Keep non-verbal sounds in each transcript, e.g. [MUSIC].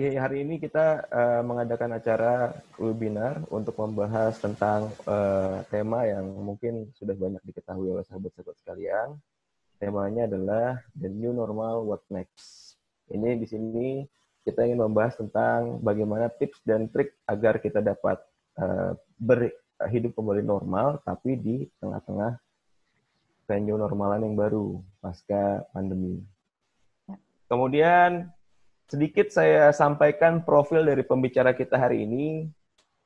pagi hari ini kita uh, mengadakan acara webinar untuk membahas tentang uh, tema yang mungkin sudah banyak diketahui oleh sahabat-sahabat sekalian. Temanya adalah the new normal what next. Ini di sini kita ingin membahas tentang bagaimana tips dan trik agar kita dapat uh, eh, berhidup kembali normal tapi di tengah-tengah new normalan yang baru pasca pandemi. Ya. Kemudian sedikit saya sampaikan profil dari pembicara kita hari ini.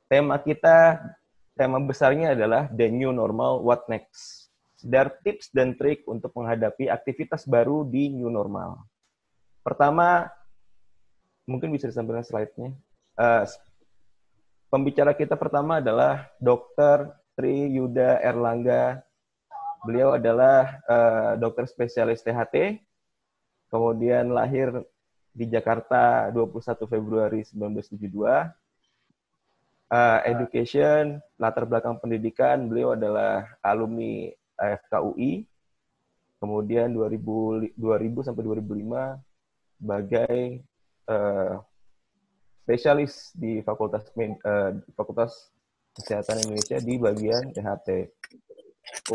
Tema kita, tema besarnya adalah The New Normal, What Next? sedar tips dan trik untuk menghadapi aktivitas baru di new normal. Pertama, mungkin bisa disampaikan slide-nya. Uh, pembicara kita pertama adalah Dr. Tri Yuda Erlangga. Beliau adalah uh, dokter spesialis THT, kemudian lahir di Jakarta 21 Februari 1972. Uh, eh, education, latar belakang pendidikan, beliau adalah alumni FKUI. Kemudian 2000, 2000 sampai 2005 sebagai uh, spesialis di Fakultas uh, Fakultas Kesehatan Indonesia di bagian THT.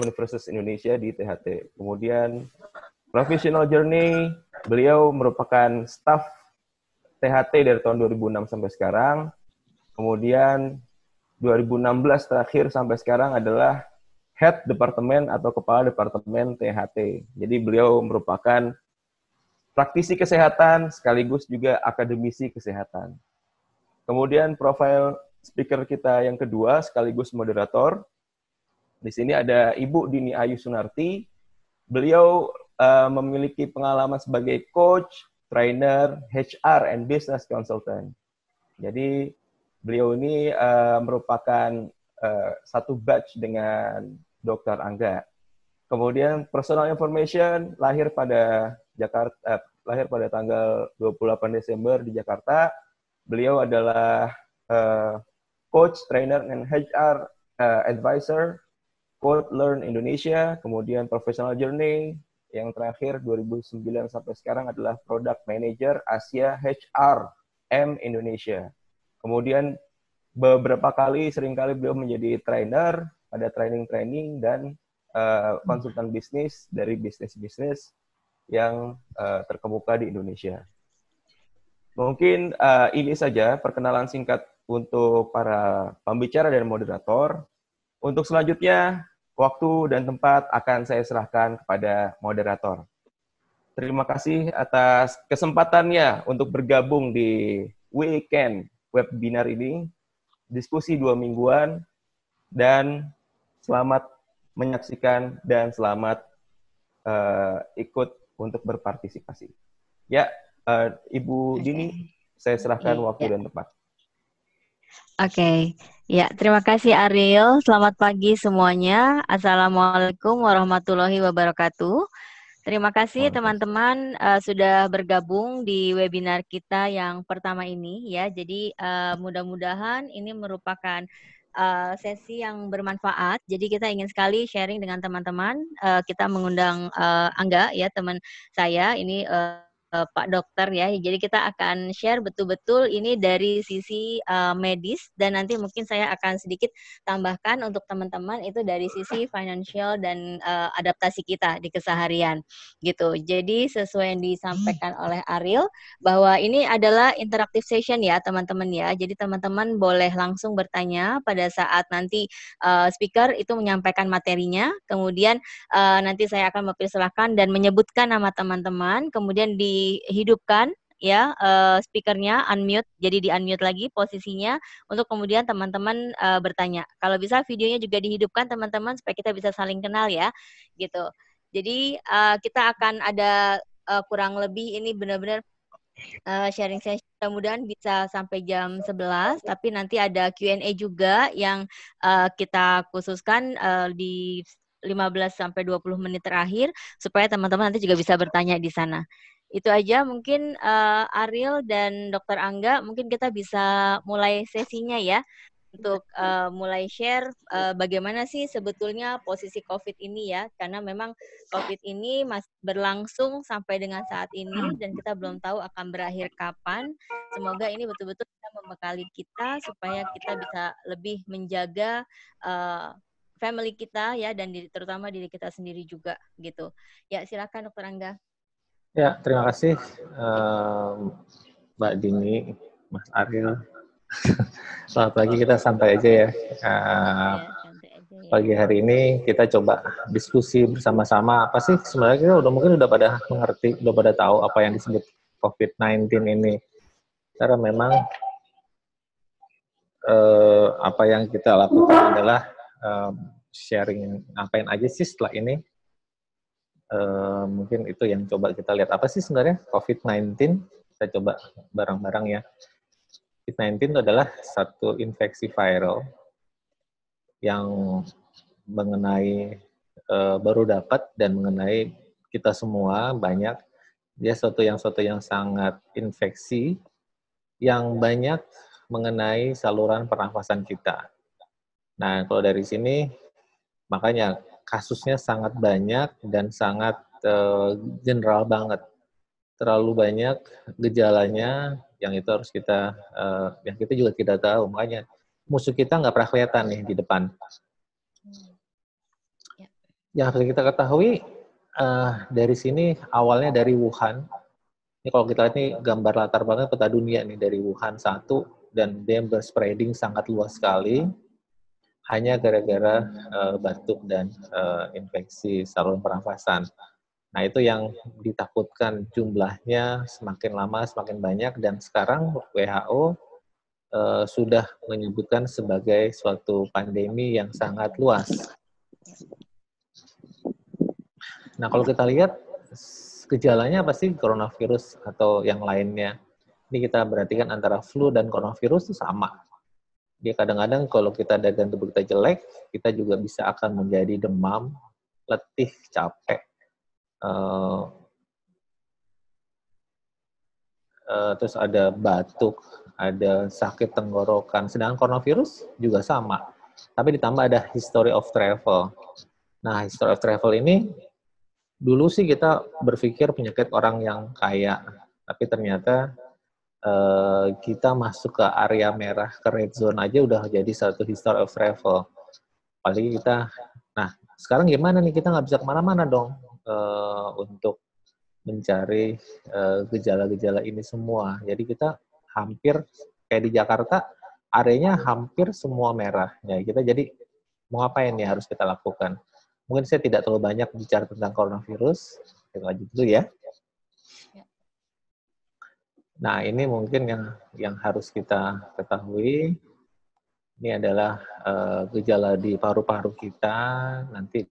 Universitas Indonesia di THT. Kemudian Professional Journey, beliau merupakan staff THT dari tahun 2006 sampai sekarang. Kemudian 2016 terakhir sampai sekarang adalah Head Departemen atau Kepala Departemen THT. Jadi beliau merupakan praktisi kesehatan sekaligus juga akademisi kesehatan. Kemudian profil speaker kita yang kedua sekaligus moderator. Di sini ada Ibu Dini Ayu Sunarti. Beliau Eh, memiliki pengalaman sebagai coach, trainer, HR, and business consultant. Jadi beliau ini uh, merupakan uh, satu batch dengan Dr. Angga. Kemudian personal information lahir pada Jakarta eh, lahir pada tanggal 28 Desember di Jakarta. Beliau adalah uh, coach, trainer and HR uh, advisor Code Learn Indonesia, kemudian Professional Journey, yang terakhir 2009 sampai sekarang adalah Product Manager Asia HR M Indonesia. Kemudian beberapa kali seringkali beliau menjadi trainer, pada training-training dan uh, konsultan bisnis dari bisnis-bisnis yang uh, terkemuka di Indonesia. Mungkin uh, ini saja perkenalan singkat untuk para pembicara dan moderator. Untuk selanjutnya Waktu dan tempat akan saya serahkan kepada moderator. Terima kasih atas kesempatannya untuk bergabung di weekend webinar ini, diskusi dua mingguan, dan selamat menyaksikan dan selamat uh, ikut untuk berpartisipasi. Ya, uh, Ibu Dini, saya serahkan iya, waktu ya. dan tempat. Oke, okay. ya terima kasih Ariel. Selamat pagi semuanya. Assalamualaikum warahmatullahi wabarakatuh. Terima kasih teman-teman uh, sudah bergabung di webinar kita yang pertama ini ya. Jadi uh, mudah-mudahan ini merupakan uh, sesi yang bermanfaat. Jadi kita ingin sekali sharing dengan teman-teman. Uh, kita mengundang uh, Angga ya teman saya ini. Uh, Eh, Pak Dokter ya. Jadi kita akan share betul-betul ini dari sisi uh, medis dan nanti mungkin saya akan sedikit tambahkan untuk teman-teman itu dari sisi financial dan uh, adaptasi kita di keseharian gitu. Jadi sesuai yang disampaikan oleh Ariel bahwa ini adalah interactive session ya teman-teman ya. Jadi teman-teman boleh langsung bertanya pada saat nanti uh, speaker itu menyampaikan materinya, kemudian uh, nanti saya akan mempersilahkan dan menyebutkan nama teman-teman, kemudian di dihidupkan ya uh, speakernya unmute jadi di unmute lagi posisinya untuk kemudian teman-teman uh, bertanya kalau bisa videonya juga dihidupkan teman-teman supaya kita bisa saling kenal ya gitu jadi uh, kita akan ada uh, kurang lebih ini benar-benar uh, sharing session mudah-mudahan bisa sampai jam 11 tapi nanti ada Q&A juga yang uh, kita khususkan uh, di 15 sampai 20 menit terakhir supaya teman-teman nanti juga bisa bertanya di sana. Itu aja mungkin uh, Ariel dan Dokter Angga mungkin kita bisa mulai sesinya ya untuk uh, mulai share uh, bagaimana sih sebetulnya posisi COVID ini ya, karena memang COVID ini masih berlangsung sampai dengan saat ini dan kita belum tahu akan berakhir kapan. Semoga ini betul-betul bisa membekali kita supaya kita bisa lebih menjaga uh, family kita ya dan diri, terutama diri kita sendiri juga gitu. Ya silakan dokter Angga. Ya, terima kasih um, Mbak Dini, Mas Ariel. [LAUGHS] Selamat pagi, kita santai aja ya. Uh, pagi hari ini kita coba diskusi bersama-sama apa sih sebenarnya kita udah mungkin udah pada mengerti, udah pada tahu apa yang disebut COVID-19 ini. Karena memang uh, apa yang kita lakukan adalah um, sharing ngapain aja sih setelah ini Eh, mungkin itu yang coba kita lihat apa sih sebenarnya COVID-19 saya coba barang-barang ya COVID-19 itu adalah satu infeksi viral yang mengenai uh, baru dapat dan mengenai kita semua banyak dia suatu yang suatu yang sangat infeksi yang banyak mengenai saluran pernafasan kita. Nah, kalau dari sini makanya kasusnya sangat banyak dan sangat uh, general banget. Terlalu banyak gejalanya yang itu harus kita, uh, yang kita juga tidak tahu. Makanya musuh kita nggak pernah kelihatan nih di depan. Ya. Yang harus kita ketahui uh, dari sini awalnya dari Wuhan. Ini kalau kita lihat ini gambar latar belakang peta dunia nih dari Wuhan satu dan dia spreading sangat luas sekali hanya gara-gara uh, batuk dan uh, infeksi saluran pernafasan. Nah, itu yang ditakutkan jumlahnya semakin lama semakin banyak dan sekarang WHO uh, eh, sudah menyebutkan sebagai suatu pandemi yang sangat luas. Nah, kalau kita lihat gejalanya pasti coronavirus atau yang lainnya. Ini kita perhatikan antara flu dan coronavirus itu sama dia kadang-kadang kalau kita ada ganti berita jelek, kita juga bisa akan menjadi demam, letih, capek. Uh, uh, terus ada batuk, ada sakit tenggorokan. Sedangkan coronavirus juga sama. Tapi ditambah ada history of travel. Nah, history of travel ini dulu sih kita berpikir penyakit orang yang kaya, tapi ternyata Eh, kita masuk ke area merah ke red zone aja udah jadi satu history of travel. Paling kita, nah sekarang gimana nih kita nggak bisa kemana-mana dong uh, untuk mencari eh, gejala-gejala uh, ini semua. Jadi kita hampir kayak di Jakarta areanya hampir semua merah. Ya kita jadi mau apa yang harus kita lakukan. Mungkin saya tidak terlalu banyak bicara tentang coronavirus. Kita lanjut dulu ya. ya. Nah, ini mungkin yang yang harus kita ketahui. Ini adalah uh, gejala di paru-paru kita. Nanti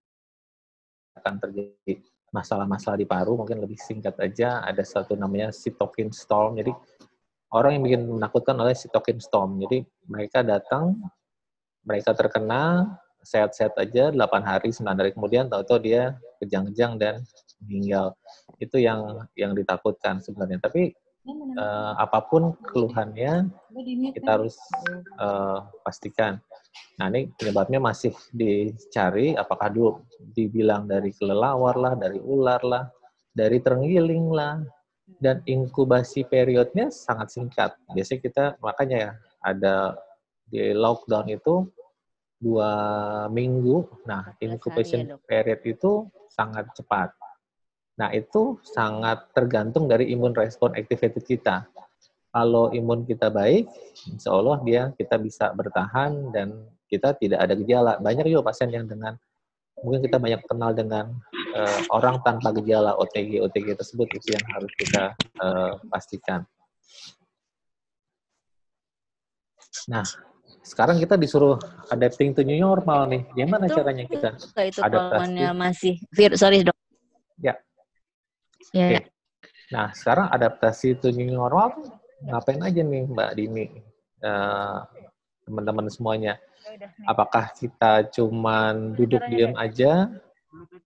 akan terjadi masalah-masalah di paru. Mungkin lebih singkat aja. Ada satu namanya sitokin storm. Jadi orang yang bikin menakutkan oleh sitokin storm. Jadi mereka datang, mereka terkena, sehat-sehat aja 8 hari 9 hari kemudian tahu-tahu dia kejang-kejang dan meninggal. Itu yang yang ditakutkan sebenarnya. Tapi uh, apapun keluhannya kita harus uh, pastikan. Nah ini penyebabnya masih dicari apakah dulu dibilang dari kelelawar lah, dari ular lah, dari terenggiling lah, dan inkubasi periodnya sangat singkat. Biasanya kita makanya ya ada di lockdown itu dua minggu. Nah inkubasi ya, period itu sangat cepat. Nah, itu sangat tergantung dari imun respon activated kita. Kalau imun kita baik, insya Allah dia kita bisa bertahan dan kita tidak ada gejala. Banyak juga pasien yang dengan mungkin kita banyak kenal dengan uh, orang tanpa gejala OTG OTG tersebut itu yang harus kita uh, pastikan. Nah, sekarang kita disuruh adapting to new normal nih. Gimana caranya kita? Itu adaptasi? masih sorry dok. Ya, Yeah. Iya, iya. Nah, sekarang adaptasi to new normal ngapain aja nih Mbak Dini, teman eh, teman-teman semuanya? Ya Apakah kita cuma nah, duduk diam aja?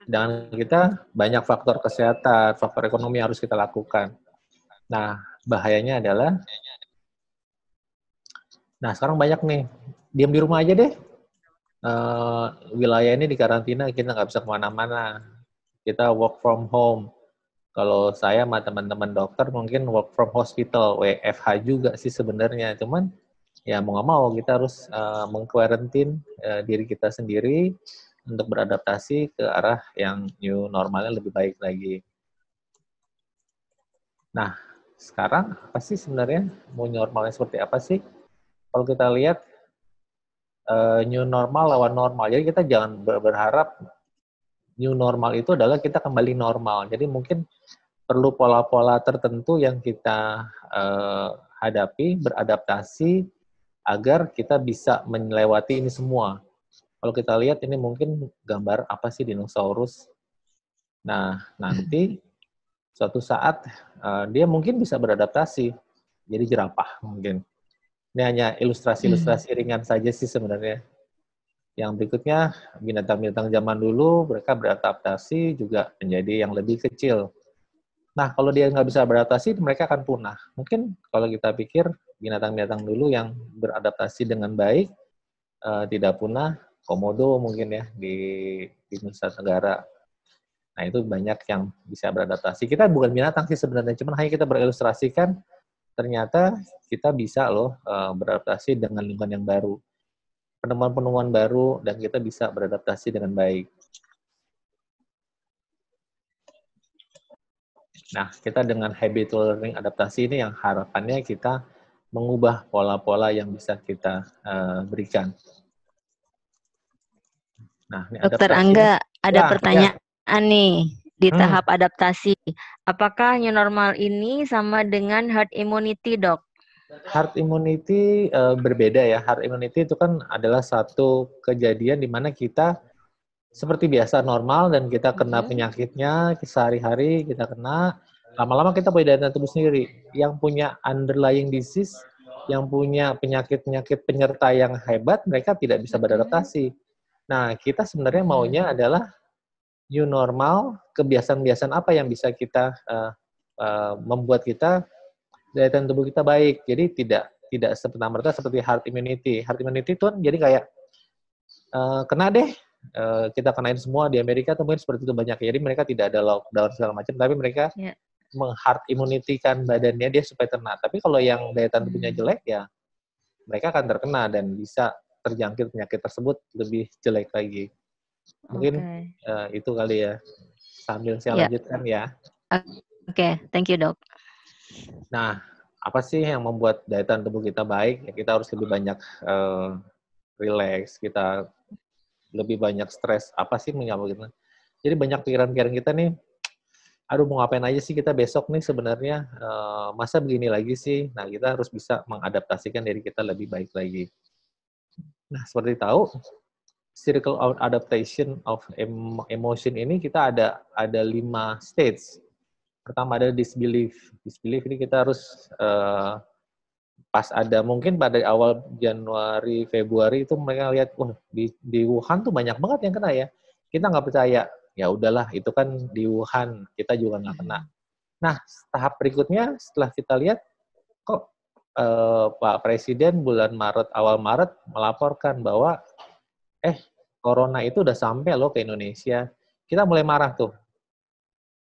Dan kita banyak faktor kesehatan, faktor ekonomi harus kita lakukan. Nah, bahayanya adalah, nah sekarang banyak nih, diam di rumah aja deh. Uh, wilayah ini di karantina, kita nggak bisa kemana-mana. Kita work from home kalau saya sama teman-teman dokter mungkin work from hospital, WFH juga sih sebenarnya. Cuman ya mau nggak mau kita harus uh, eh, mengkuarantin uh, eh, diri kita sendiri untuk beradaptasi ke arah yang new normalnya lebih baik lagi. Nah, sekarang apa sih sebenarnya mau normalnya seperti apa sih? Kalau kita lihat uh, new normal lawan normal, jadi kita jangan berharap new normal itu adalah kita kembali normal. Jadi mungkin perlu pola-pola tertentu yang kita uh, hadapi, beradaptasi agar kita bisa melewati ini semua. Kalau kita lihat ini mungkin gambar apa sih dinosaurus? Nah, nanti [LAUGHS] suatu saat uh, dia mungkin bisa beradaptasi jadi jerapah mungkin. Ini hanya ilustrasi-ilustrasi hmm. ringan saja sih sebenarnya. Yang berikutnya, binatang-binatang zaman dulu mereka beradaptasi juga menjadi yang lebih kecil. Nah, kalau dia nggak bisa beradaptasi, mereka akan punah. Mungkin kalau kita pikir binatang-binatang dulu yang beradaptasi dengan baik, uh, tidak punah, komodo mungkin ya di, di Nusa Tenggara. Nah, itu banyak yang bisa beradaptasi. Kita bukan binatang sih sebenarnya, cuman hanya kita berilustrasikan ternyata kita bisa loh uh, beradaptasi dengan lingkungan yang baru penemuan-penemuan baru dan kita bisa beradaptasi dengan baik. Nah, kita dengan habitual learning adaptasi ini yang harapannya kita mengubah pola-pola yang bisa kita uh, berikan. Nah, ini Dokter Angga, ada Wah, ya, pertanyaan ya. nih di hmm. tahap adaptasi. Apakah new normal ini sama dengan herd immunity, dok? Heart immunity uh, berbeda ya. Heart immunity itu kan adalah satu kejadian di mana kita seperti biasa normal dan kita kena mhm. penyakitnya sehari-hari kita kena lama-lama kita punya daya tubuh sendiri yang punya underlying disease yang punya penyakit-penyakit penyerta yang hebat mereka tidak bisa mhm. beradaptasi. Nah, kita sebenarnya mhm. maunya adalah new normal, kebiasaan-kebiasaan apa yang bisa kita uh, uh, membuat kita daya tahan tubuh kita baik. Jadi tidak tidak serta merta seperti herd immunity. Herd immunity itu kan jadi kayak uh, kena deh uh, kita kenain semua di Amerika tuh mungkin seperti itu banyak. Jadi mereka tidak ada lockdown segala macam, tapi mereka yeah. menghard immunity kan badannya dia supaya terkena. Tapi kalau yang daya tahan tubuhnya hmm. jelek ya mereka akan terkena dan bisa terjangkit penyakit tersebut lebih jelek lagi. Mungkin okay. uh, eh, itu kali ya. Sambil saya yeah. lanjutkan ya. Oke, okay. thank you dok. Nah, apa sih yang membuat daya tahan tubuh kita baik? Ya, kita harus lebih banyak uh, relax, kita lebih banyak stres. Apa sih mengapa? kita? Jadi banyak pikiran-pikiran kita nih, aduh mau ngapain aja sih kita besok nih sebenarnya, eh, masa begini lagi sih? Nah, kita harus bisa mengadaptasikan diri kita lebih baik lagi. Nah, seperti tahu, circle of adaptation of emotion ini kita ada ada lima stage pertama ada disbelief disbelief ini kita harus uh, pas ada mungkin pada awal Januari Februari itu mereka lihat wah di, di Wuhan tuh banyak banget yang kena ya kita nggak percaya ya udahlah itu kan di Wuhan kita juga nggak kena hmm. nah tahap berikutnya setelah kita lihat kok uh, Pak Presiden bulan Maret awal Maret melaporkan bahwa eh corona itu udah sampai loh ke Indonesia kita mulai marah tuh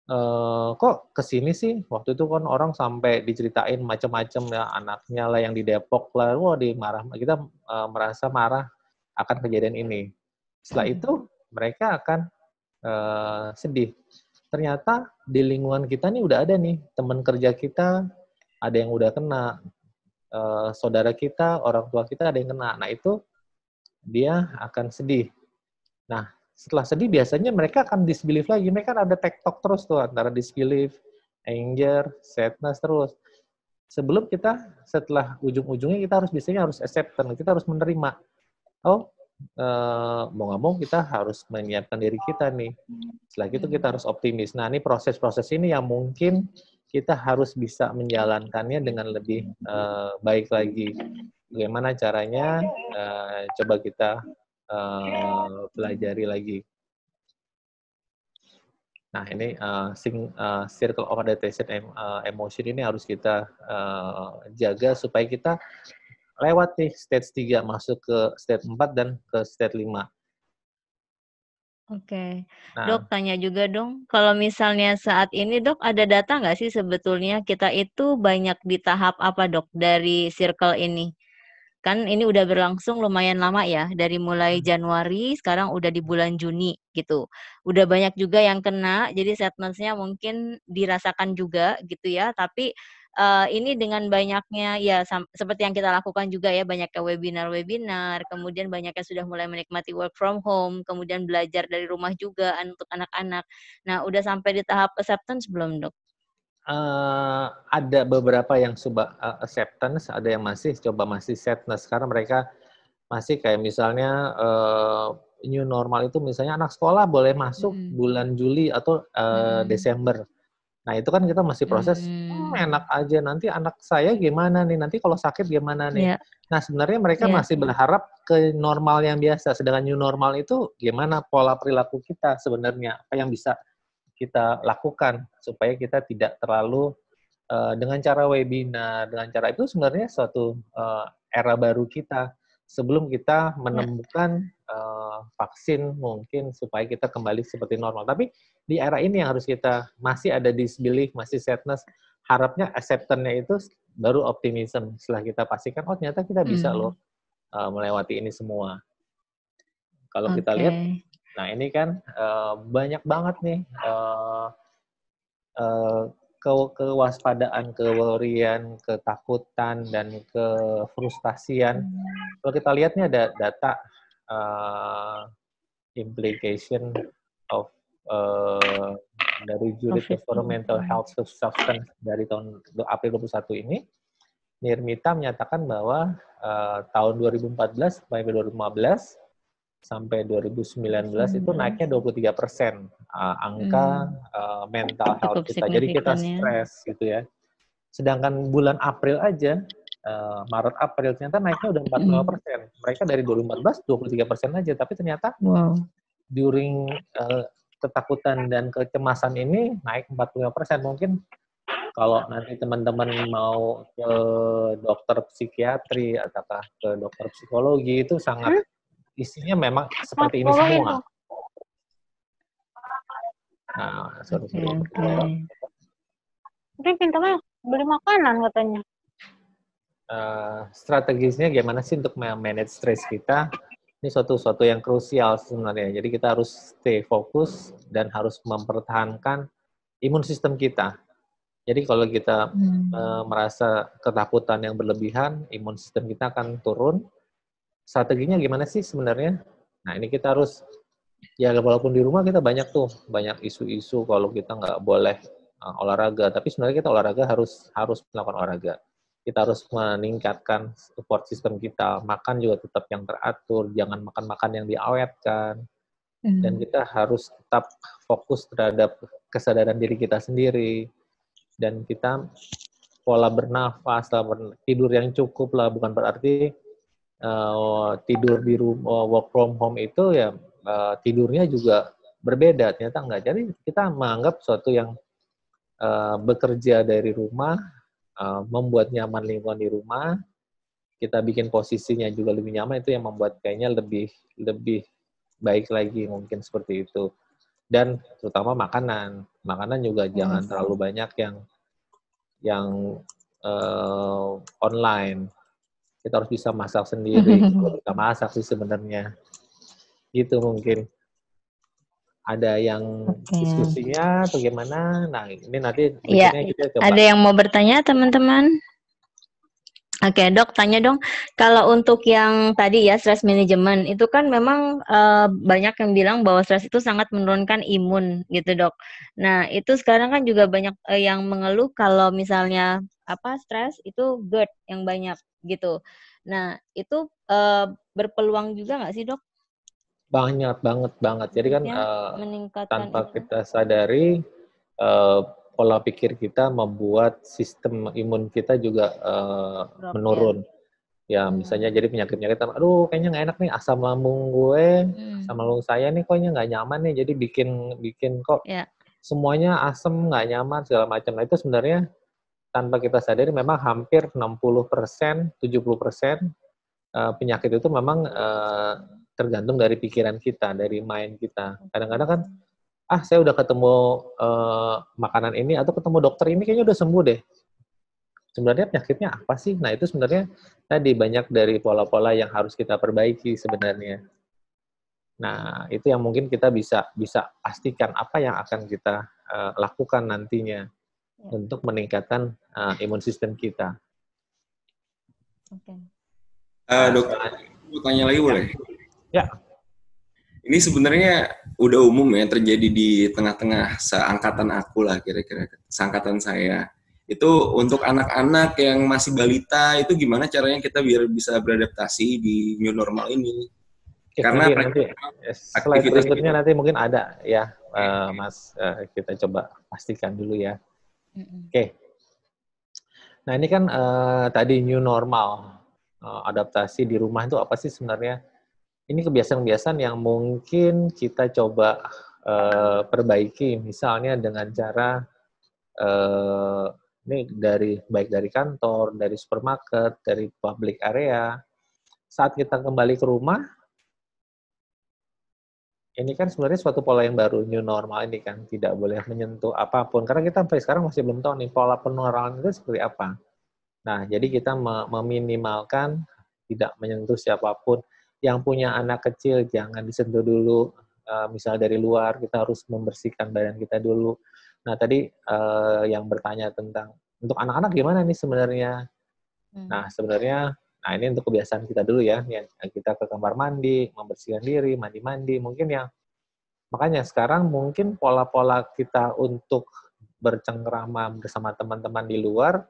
e, kok kesini sih waktu itu kan orang sampai diceritain macam-macam ya anaknya lah yang di Depok lah wah dimarah kita e, merasa marah akan kejadian ini setelah hmm. itu mereka akan e, sedih ternyata di lingkungan kita nih udah ada nih teman kerja kita ada yang udah kena e, saudara kita orang tua kita ada yang kena nah itu dia akan sedih nah setelah sedih biasanya mereka akan disbelief lagi. Mereka kan ada tektok terus tuh antara disbelief, anger, sadness terus. Sebelum kita setelah ujung-ujungnya kita harus biasanya harus acceptance, kita harus menerima. Oh, eh, mau nggak mau kita harus menyiapkan diri kita nih. Setelah itu kita harus optimis. Nah, ini proses-proses ini yang mungkin kita harus bisa menjalankannya dengan lebih eh, baik lagi. Bagaimana caranya? Eh, coba kita Eh, pelajari lagi. Nah, ini uh, eh, sing, eh, circle of adaptation em, uh, emotion ini harus kita uh, jaga supaya kita lewat nih stage 3 masuk ke stage 4 dan ke stage 5. Oke. Okay. Nah. Dok, tanya juga dong, kalau misalnya saat ini dok ada data nggak sih sebetulnya kita itu banyak di tahap apa dok dari circle ini? kan ini udah berlangsung lumayan lama ya dari mulai hmm. Januari sekarang udah di bulan Juni gitu udah banyak juga yang kena jadi sadnessnya mungkin dirasakan juga gitu ya tapi uh, ini dengan banyaknya ya seperti yang kita lakukan juga ya banyaknya webinar-webinar kemudian banyaknya sudah mulai menikmati work from home kemudian belajar dari rumah juga untuk anak-anak nah udah sampai di tahap acceptance belum dok uh, ada beberapa yang coba eh, acceptance, ada yang masih coba masih sadness nah, sekarang mereka masih kayak misalnya uh, new normal itu misalnya anak sekolah boleh masuk mm. bulan Juli atau uh, mm. Desember. Nah, itu kan kita masih proses hmm. hmm, enak aja nanti anak saya gimana nih, nanti kalau sakit gimana nih. Yeah. Nah, sebenarnya mereka yeah. masih berharap ke normal yang biasa, sedangkan new normal itu gimana pola perilaku kita sebenarnya, apa yang bisa kita lakukan supaya kita tidak terlalu uh, dengan cara webinar, dengan cara itu sebenarnya suatu uh, era baru kita sebelum kita ya. menemukan uh, vaksin mungkin supaya kita kembali seperti normal. Tapi di era ini yang harus kita masih ada disbelief, masih sadness, harapnya acceptance-nya itu baru optimism setelah kita pastikan oh ternyata kita bisa hmm. loh uh, melewati ini semua. Kalau okay. kita lihat Nah ini kan uh, banyak banget nih uh, uh, ke kewaspadaan, keworian, ketakutan dan kefrustasian. Kalau kita lihat nih ada data uh, implication of uh, dari Juri for Health Substance dari tahun April 21 ini, Nirmita menyatakan bahwa uh, tahun 2014 sampai 2015 sampai 2019 hmm. itu naiknya 23 persen uh, angka hmm. uh, mental health Cukup kita. Jadi kita ya. stres gitu ya. Sedangkan bulan April aja, uh, Maret April ternyata naiknya udah 45 hmm. persen. Hmm. Mereka dari 2014 23 persen aja, tapi ternyata wow. during uh, ketakutan dan kecemasan ini naik 45 persen mungkin kalau nanti teman-teman mau ke dokter psikiatri atau ke dokter psikologi itu sangat hmm? isinya memang seperti ini semua. Nah, sorry, sorry. Okay. Tapi beli makanan katanya. Uh, strategisnya gimana sih untuk manage stress kita? Ini suatu suatu yang krusial sebenarnya. Jadi kita harus stay fokus dan harus mempertahankan imun sistem kita. Jadi kalau kita hmm. e, merasa ketakutan yang berlebihan, imun sistem kita akan turun, strateginya gimana sih sebenarnya? Nah ini kita harus ya walaupun di rumah kita banyak tuh banyak isu-isu kalau kita nggak boleh uh, olahraga, tapi sebenarnya kita olahraga harus harus melakukan olahraga. Kita harus meningkatkan support system kita, makan juga tetap yang teratur, jangan makan-makan yang diawetkan, hmm. dan kita harus tetap fokus terhadap kesadaran diri kita sendiri, dan kita pola bernafas, tidur yang cukup lah, bukan berarti uh, tidur di rumah eh, work from home itu ya uh, tidurnya juga berbeda ternyata enggak jadi kita menganggap suatu yang uh, bekerja dari rumah uh, membuat nyaman lingkungan di rumah kita bikin posisinya juga lebih nyaman itu yang membuat kayaknya lebih lebih baik lagi mungkin seperti itu dan terutama makanan makanan juga hmm. jangan terlalu banyak yang yang uh, online kita harus bisa masak sendiri kalau gitu. [LAUGHS] kita masak sih sebenarnya gitu mungkin ada yang diskusinya atau gimana nah ini nanti ya, kita coba. ada yang mau bertanya teman-teman Oke okay, dok, tanya dong. Kalau untuk yang tadi ya stress management itu kan memang e, banyak yang bilang bahwa stres itu sangat menurunkan imun gitu dok. Nah itu sekarang kan juga banyak eh, yang mengeluh kalau misalnya apa stres itu GERD yang banyak gitu. Nah itu uh, berpeluang juga nggak sih dok? Banyak banget banget. Jadi kan uh, tanpa itu. kita sadari uh, pola pikir kita membuat sistem imun kita juga uh, menurun. Ya hmm. misalnya jadi penyakit penyakit aduh kayaknya nggak enak nih asam lambung gue hmm. asam lambung saya nih kayaknya nggak nyaman nih jadi bikin bikin kok yeah. semuanya asam nggak nyaman segala macam nah itu sebenarnya tanpa kita sadari memang hampir 60 persen, 70 persen eh, penyakit itu memang eh, tergantung dari pikiran kita, dari mind kita. Kadang-kadang kan, ah saya udah ketemu eh, makanan ini atau ketemu dokter ini kayaknya udah sembuh deh. Sebenarnya penyakitnya apa sih? Nah itu sebenarnya tadi banyak dari pola-pola yang harus kita perbaiki sebenarnya. Nah, itu yang mungkin kita bisa bisa pastikan apa yang akan kita lakukan nantinya yeah. untuk meningkatkan uh, imun sistem kita. Oke. Okay. Uh, eh, nah, dokter, mau tanya lagi boleh? Ya. Ini sebenarnya udah umum ya terjadi di tengah-tengah seangkatan aku lah kira-kira seangkatan saya. Itu untuk anak-anak yang masih balita itu gimana caranya kita biar bisa beradaptasi di new normal ini? Ya, Karena nanti, berikutnya nanti mungkin ada ya, uh, Mas. Uh, kita coba pastikan dulu ya. Oke. Okay. Nah ini kan uh, tadi new normal, uh, adaptasi di rumah itu apa sih sebenarnya? Ini kebiasaan-kebiasaan yang mungkin kita coba uh, perbaiki, misalnya dengan cara uh, ini dari baik dari kantor, dari supermarket, dari public area. Saat kita kembali ke rumah, ini kan sebenarnya suatu pola yang baru new normal ini kan tidak boleh menyentuh apapun karena kita sampai sekarang masih belum tahu nih pola penularan itu seperti apa. Nah, jadi kita meminimalkan tidak menyentuh siapapun. Yang punya anak kecil jangan disentuh dulu. Eh, misal dari luar kita harus membersihkan badan kita dulu. Nah, tadi eh, yang bertanya tentang untuk anak-anak gimana nih sebenarnya? Hmm. Nah, sebenarnya Nah, ini untuk kebiasaan kita dulu ya. Kita ke kamar mandi, membersihkan diri, mandi-mandi. Mungkin yang makanya sekarang mungkin pola-pola kita untuk bercengkrama bersama teman-teman di luar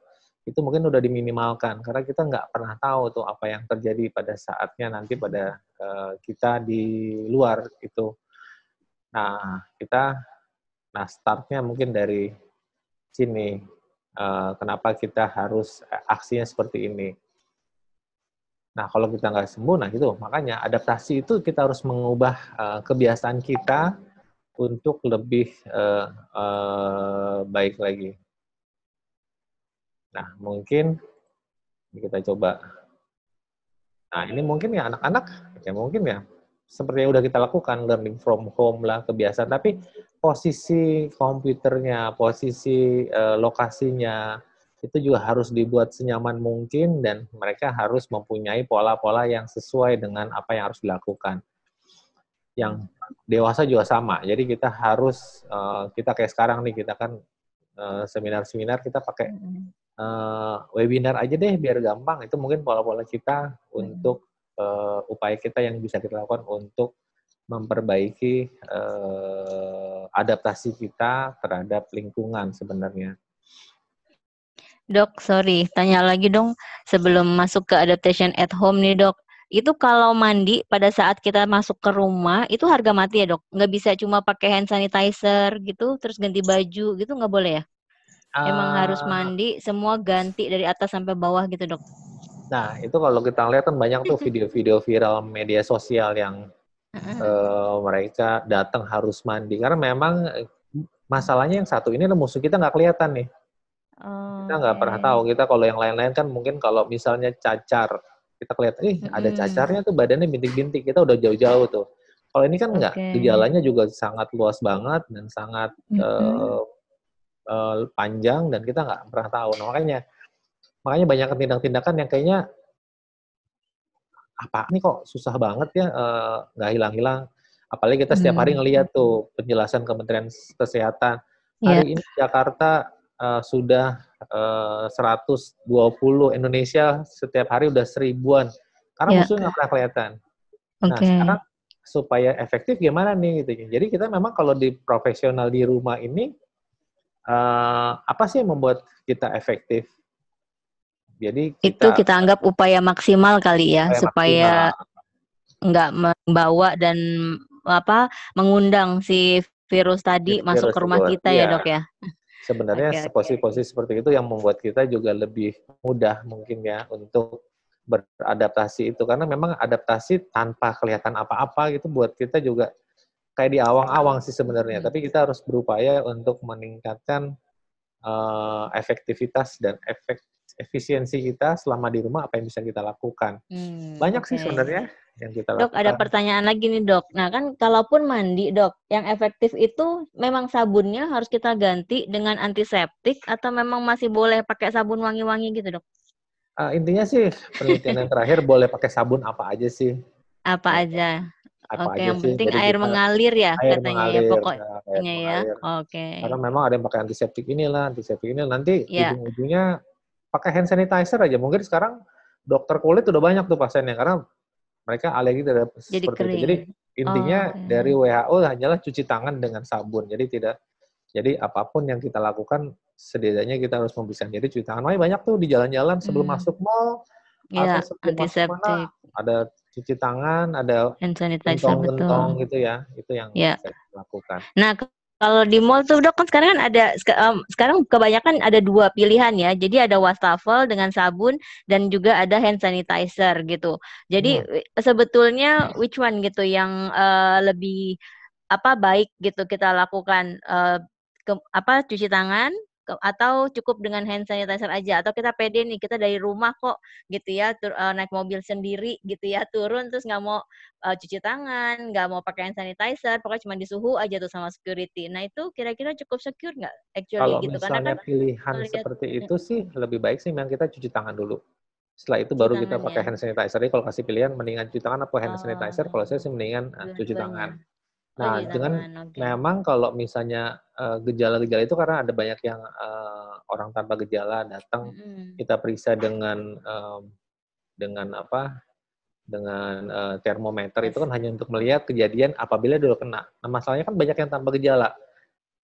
itu mungkin udah diminimalkan karena kita nggak pernah tahu tuh apa yang terjadi pada saatnya nanti pada uh, kita di luar itu. Nah, kita nah startnya mungkin dari sini. Uh, kenapa kita harus eh, aksinya seperti ini? Nah, kalau kita nggak sembuh, nah itu makanya adaptasi itu kita harus mengubah uh, kebiasaan kita untuk lebih uh, uh, baik lagi. Nah, mungkin kita coba. Nah, ini mungkin ya anak-anak, ya mungkin ya seperti yang udah kita lakukan learning from home lah kebiasaan, tapi posisi komputernya, posisi uh, lokasinya, itu juga harus dibuat senyaman mungkin dan mereka harus mempunyai pola-pola yang sesuai dengan apa yang harus dilakukan. Yang dewasa juga sama. Jadi kita harus eh, kita kayak sekarang nih kita kan eh, seminar-seminar kita pakai eh, webinar aja deh biar gampang. Itu mungkin pola-pola kita untuk upaya kita yang bisa kita lakukan untuk memperbaiki adaptasi kita terhadap lingkungan sebenarnya Dok, sorry, tanya lagi dong sebelum masuk ke adaptation at home nih dok. Itu kalau mandi pada saat kita masuk ke rumah itu harga mati ya dok? Nggak bisa cuma pakai hand sanitizer gitu, terus ganti baju gitu nggak boleh ya? Uh, Emang harus ah. mandi, semua ganti dari atas sampai bawah gitu dok? Nah itu kalau kita lihat kan banyak tuh [LAUGHS] video-video viral media sosial yang uh, mereka datang harus mandi karena memang masalahnya yang satu ini musuh kita nggak kelihatan nih kita nggak pernah tahu kita kalau yang lain-lain kan mungkin kalau misalnya cacar kita kelihatan ih ada cacarnya tuh badannya bintik-bintik kita udah jauh-jauh tuh kalau ini kan nggak gejalanya juga sangat luas banget dan sangat -hmm. uh, panjang dan kita nggak pernah tahu nah, makanya makanya banyak tindak-tindakan yang kayaknya apa ini kok susah banget ya eh, nggak uh, hilang-hilang apalagi kita setiap hari ngeliat tuh penjelasan Kementerian Kesehatan iya. hari yeah. ini Jakarta uh, sudah eh, uh, 120 Indonesia setiap hari udah seribuan karena yeah. musuh nggak pernah kelihatan. Okay. Nah sekarang supaya efektif gimana nih gitu. Jadi kita memang kalau di profesional di rumah ini uh, apa sih yang membuat kita efektif? Jadi kita, itu kita anggap upaya maksimal kali ya supaya nggak membawa dan apa mengundang si virus tadi virus masuk ke rumah kita ya, ya dok ya. Sebenarnya posisi-posisi seperti itu yang membuat kita juga lebih mudah mungkin ya untuk beradaptasi itu karena memang adaptasi tanpa kelihatan apa-apa gitu buat kita juga kayak di awang-awang sih sebenarnya. Hmm. Tapi kita harus berupaya untuk meningkatkan uh, efektivitas dan efek efisiensi kita selama di rumah apa yang bisa kita lakukan. Hmm, Banyak okay. sih sebenarnya yang kita dok, lakukan. Dok, ada pertanyaan lagi nih, Dok. Nah, kan kalaupun mandi, Dok, yang efektif itu memang sabunnya harus kita ganti dengan antiseptik atau memang masih boleh pakai sabun wangi-wangi gitu, Dok? Uh, intinya sih penelitian yang terakhir boleh pakai sabun apa aja sih? Apa gitu. aja? apa Oke, aja yang sih. penting Jadi air kita, mengalir ya air katanya ya, mengalir, ya pokoknya ya. Oke. Oke. Karena memang ada yang pakai antiseptik inilah, antiseptik ini nanti yeah. ujung-ujungnya pakai hand sanitizer aja. Mungkin sekarang dokter kulit udah banyak tuh pasiennya karena mereka alergi terhadap Jadi seperti kering. itu. Jadi intinya oh, okay. dari WHO hanyalah cuci tangan dengan sabun. Jadi tidak jadi apapun yang kita lakukan setidaknya kita harus membersihkan. diri cuci tangan. Makanya banyak tuh di jalan-jalan sebelum hmm. masuk mall Gila, atau sebelum antiseptik. masuk mana ada cuci tangan, ada hand sanitizer gitu ya, itu yang ya. saya dilakukan. Nah, kalau di mall tuh dok kan sekarang kan ada um, sekarang kebanyakan ada dua pilihan ya. Jadi ada wastafel dengan sabun dan juga ada hand sanitizer gitu. Jadi hmm. sebetulnya which one gitu yang uh, lebih apa baik gitu kita lakukan uh, ke, apa cuci tangan atau cukup dengan hand sanitizer aja atau kita pede nih kita dari rumah kok gitu ya tur, uh, naik mobil sendiri gitu ya turun terus nggak mau uh, cuci tangan nggak mau pakai hand sanitizer pokoknya cuma di suhu aja tuh sama security nah itu kira-kira cukup secure nggak actually kalau gitu misalnya karena kan, pilihan kan, seperti lihat, itu sih lebih baik sih memang kita cuci tangan dulu setelah itu baru kita pakai ya. hand sanitizer. Jadi kalau kasih pilihan mendingan cuci tangan apa hand oh. sanitizer, oh. kalau saya sih mendingan uh, cuci tangan. Nah, dengan iya, okay. memang kalau misalnya eh, gejala-gejala uh, itu karena ada banyak yang uh, orang tanpa gejala datang mm -hmm. kita periksa dengan um, dengan apa? dengan uh, termometer itu kan hanya untuk melihat kejadian apabila dulu kena. Nah, masalahnya kan banyak yang tanpa gejala.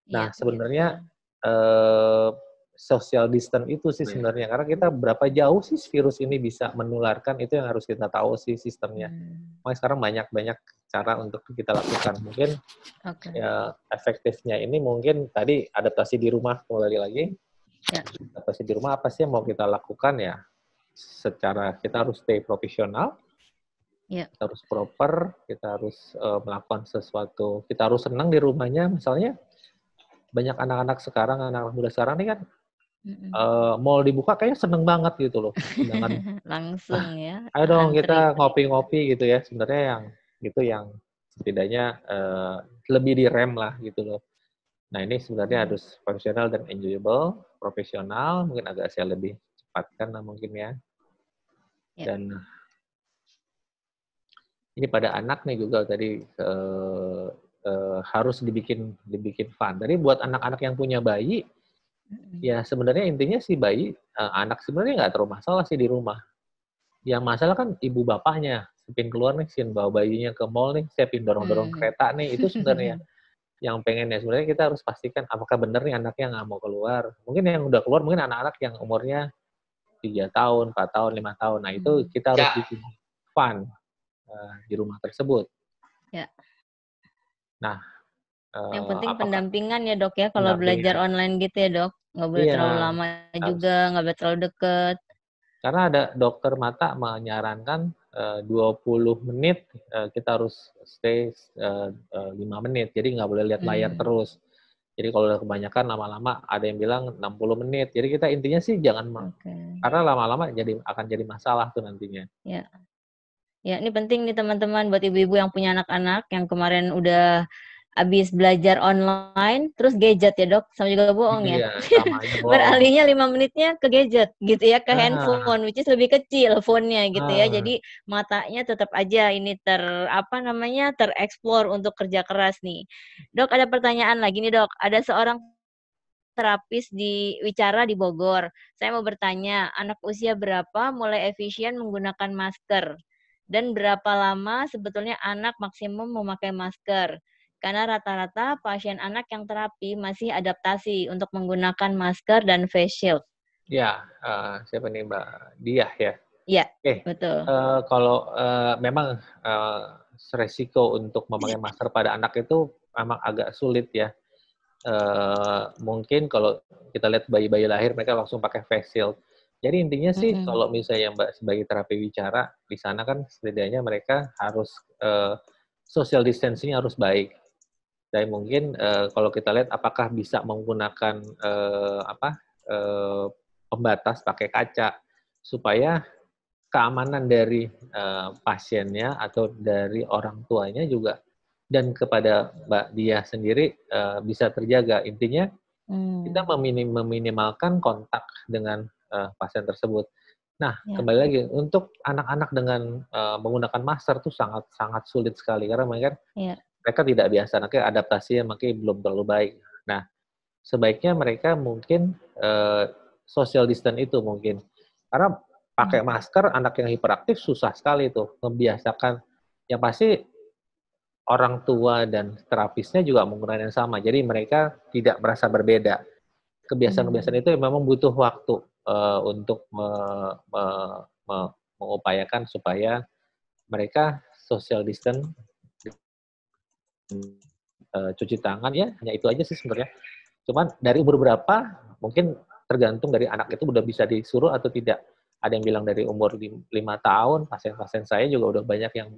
Nah, ya, sebenarnya ya. uh, social distance itu sih iya. sebenarnya karena kita berapa jauh sih virus ini bisa menularkan itu yang harus kita tahu sih sistemnya. Hmm. Makanya sekarang banyak-banyak cara untuk kita lakukan. Mungkin okay. ya, efektifnya ini mungkin tadi adaptasi di rumah kembali lagi. yeah. Adaptasi di rumah apa sih yang mau kita lakukan ya? Secara kita harus stay profesional, yeah. kita harus proper, kita harus uh, melakukan sesuatu, kita harus senang di rumahnya. Misalnya banyak anak-anak sekarang, anak-anak muda sekarang ini kan Mm -hmm. uh, mall dibuka kayaknya seneng banget gitu loh. Sedangkan, [LAUGHS] Langsung ya. Ayo dong kita ngopi-ngopi gitu ya. Sebenarnya yang gitu yang setidaknya uh, lebih direm lah gitu loh. Nah ini sebenarnya hmm. harus profesional dan enjoyable, profesional mungkin agak saya lebih cepatkan lah mungkin ya. Yep. Ya. Dan ini pada anak nih juga tadi uh, uh, harus dibikin dibikin fun. Tadi buat anak-anak yang punya bayi, hmm ya sebenarnya intinya si bayi uh, anak sebenarnya nggak terlalu masalah sih di rumah. Yang masalah kan ibu bapaknya Pin keluar nih, Sin bawa bayinya ke mall nih, saya pin dorong-dorong hmm. kereta nih, itu sebenarnya [LAUGHS] yang pengennya. sebenarnya kita harus pastikan apakah benar nih anaknya nggak mau keluar. Mungkin yang udah keluar mungkin anak-anak yang umurnya tiga tahun, 4 tahun, lima tahun. Nah, itu hmm. kita harus ya. bikin fun uh, di rumah tersebut. Ya. Nah, uh, yang penting apakah, pendampingan ya, Dok ya kalau belajar online gitu ya, Dok. Nggak boleh iya, terlalu lama juga, nggak boleh terlalu deket. Karena ada dokter mata menyarankan Eh, dua 20 menit eh, kita harus stay 5 eh, menit. Jadi nggak boleh lihat layar hmm. terus. Jadi kalau kebanyakan lama-lama ada yang bilang 60 menit. Jadi kita intinya sih jangan okay. karena lama-lama jadi akan jadi masalah tuh nantinya. Ya. Ya, ini penting nih teman-teman buat ibu-ibu yang punya anak-anak yang kemarin udah abis belajar online terus gadget ya dok sama juga bohong ya iya, [LAUGHS] bohong. beralihnya lima menitnya ke gadget gitu ya ke ah. handphone which is lebih kecil phone-nya gitu ya. ah. ya jadi matanya tetap aja ini ter apa namanya tereksplor untuk kerja keras nih dok ada pertanyaan lagi nih dok ada seorang terapis di Wicara di Bogor. Saya mau bertanya, anak usia berapa mulai efisien menggunakan masker? Dan berapa lama sebetulnya anak maksimum memakai masker? karena rata-rata pasien anak yang terapi masih adaptasi untuk menggunakan masker dan face shield. Ya, uh, siapa nih Mbak Diah ya? Iya, okay. betul. Uh, kalau uh, memang uh, resiko untuk memakai iya. masker pada anak itu memang agak sulit ya. Uh, mungkin kalau kita lihat bayi-bayi lahir mereka langsung pakai face shield. Jadi intinya sih mm -hmm. kalau misalnya Mbak sebagai terapi bicara di sana kan setidaknya mereka harus uh, social distancing harus baik dan mungkin uh, kalau kita lihat apakah bisa menggunakan uh, apa uh, pembatas pakai kaca supaya keamanan dari uh, pasiennya atau dari orang tuanya juga dan kepada Mbak Dia sendiri uh, bisa terjaga intinya hmm. kita meminim meminimalkan kontak dengan uh, pasien tersebut. Nah, ya. kembali lagi untuk anak-anak dengan uh, menggunakan masker itu sangat sangat sulit sekali karena mereka ya mereka tidak biasa, nanti adaptasi yang mungkin belum terlalu baik. Nah, sebaiknya mereka mungkin uh, social distance itu mungkin. Karena pakai hmm. masker anak yang hiperaktif susah sekali itu membiasakan. Yang pasti orang tua dan terapisnya juga menggunakan yang sama. Jadi mereka tidak merasa berbeda. Kebiasaan-kebiasaan hmm. itu memang butuh waktu uh, untuk me, me, me, mengupayakan supaya mereka social distance uh, cuci tangan ya hanya itu aja sih sebenarnya cuman dari umur berapa mungkin tergantung dari anak itu udah bisa disuruh atau tidak ada yang bilang dari umur lima tahun pasien-pasien saya juga udah banyak yang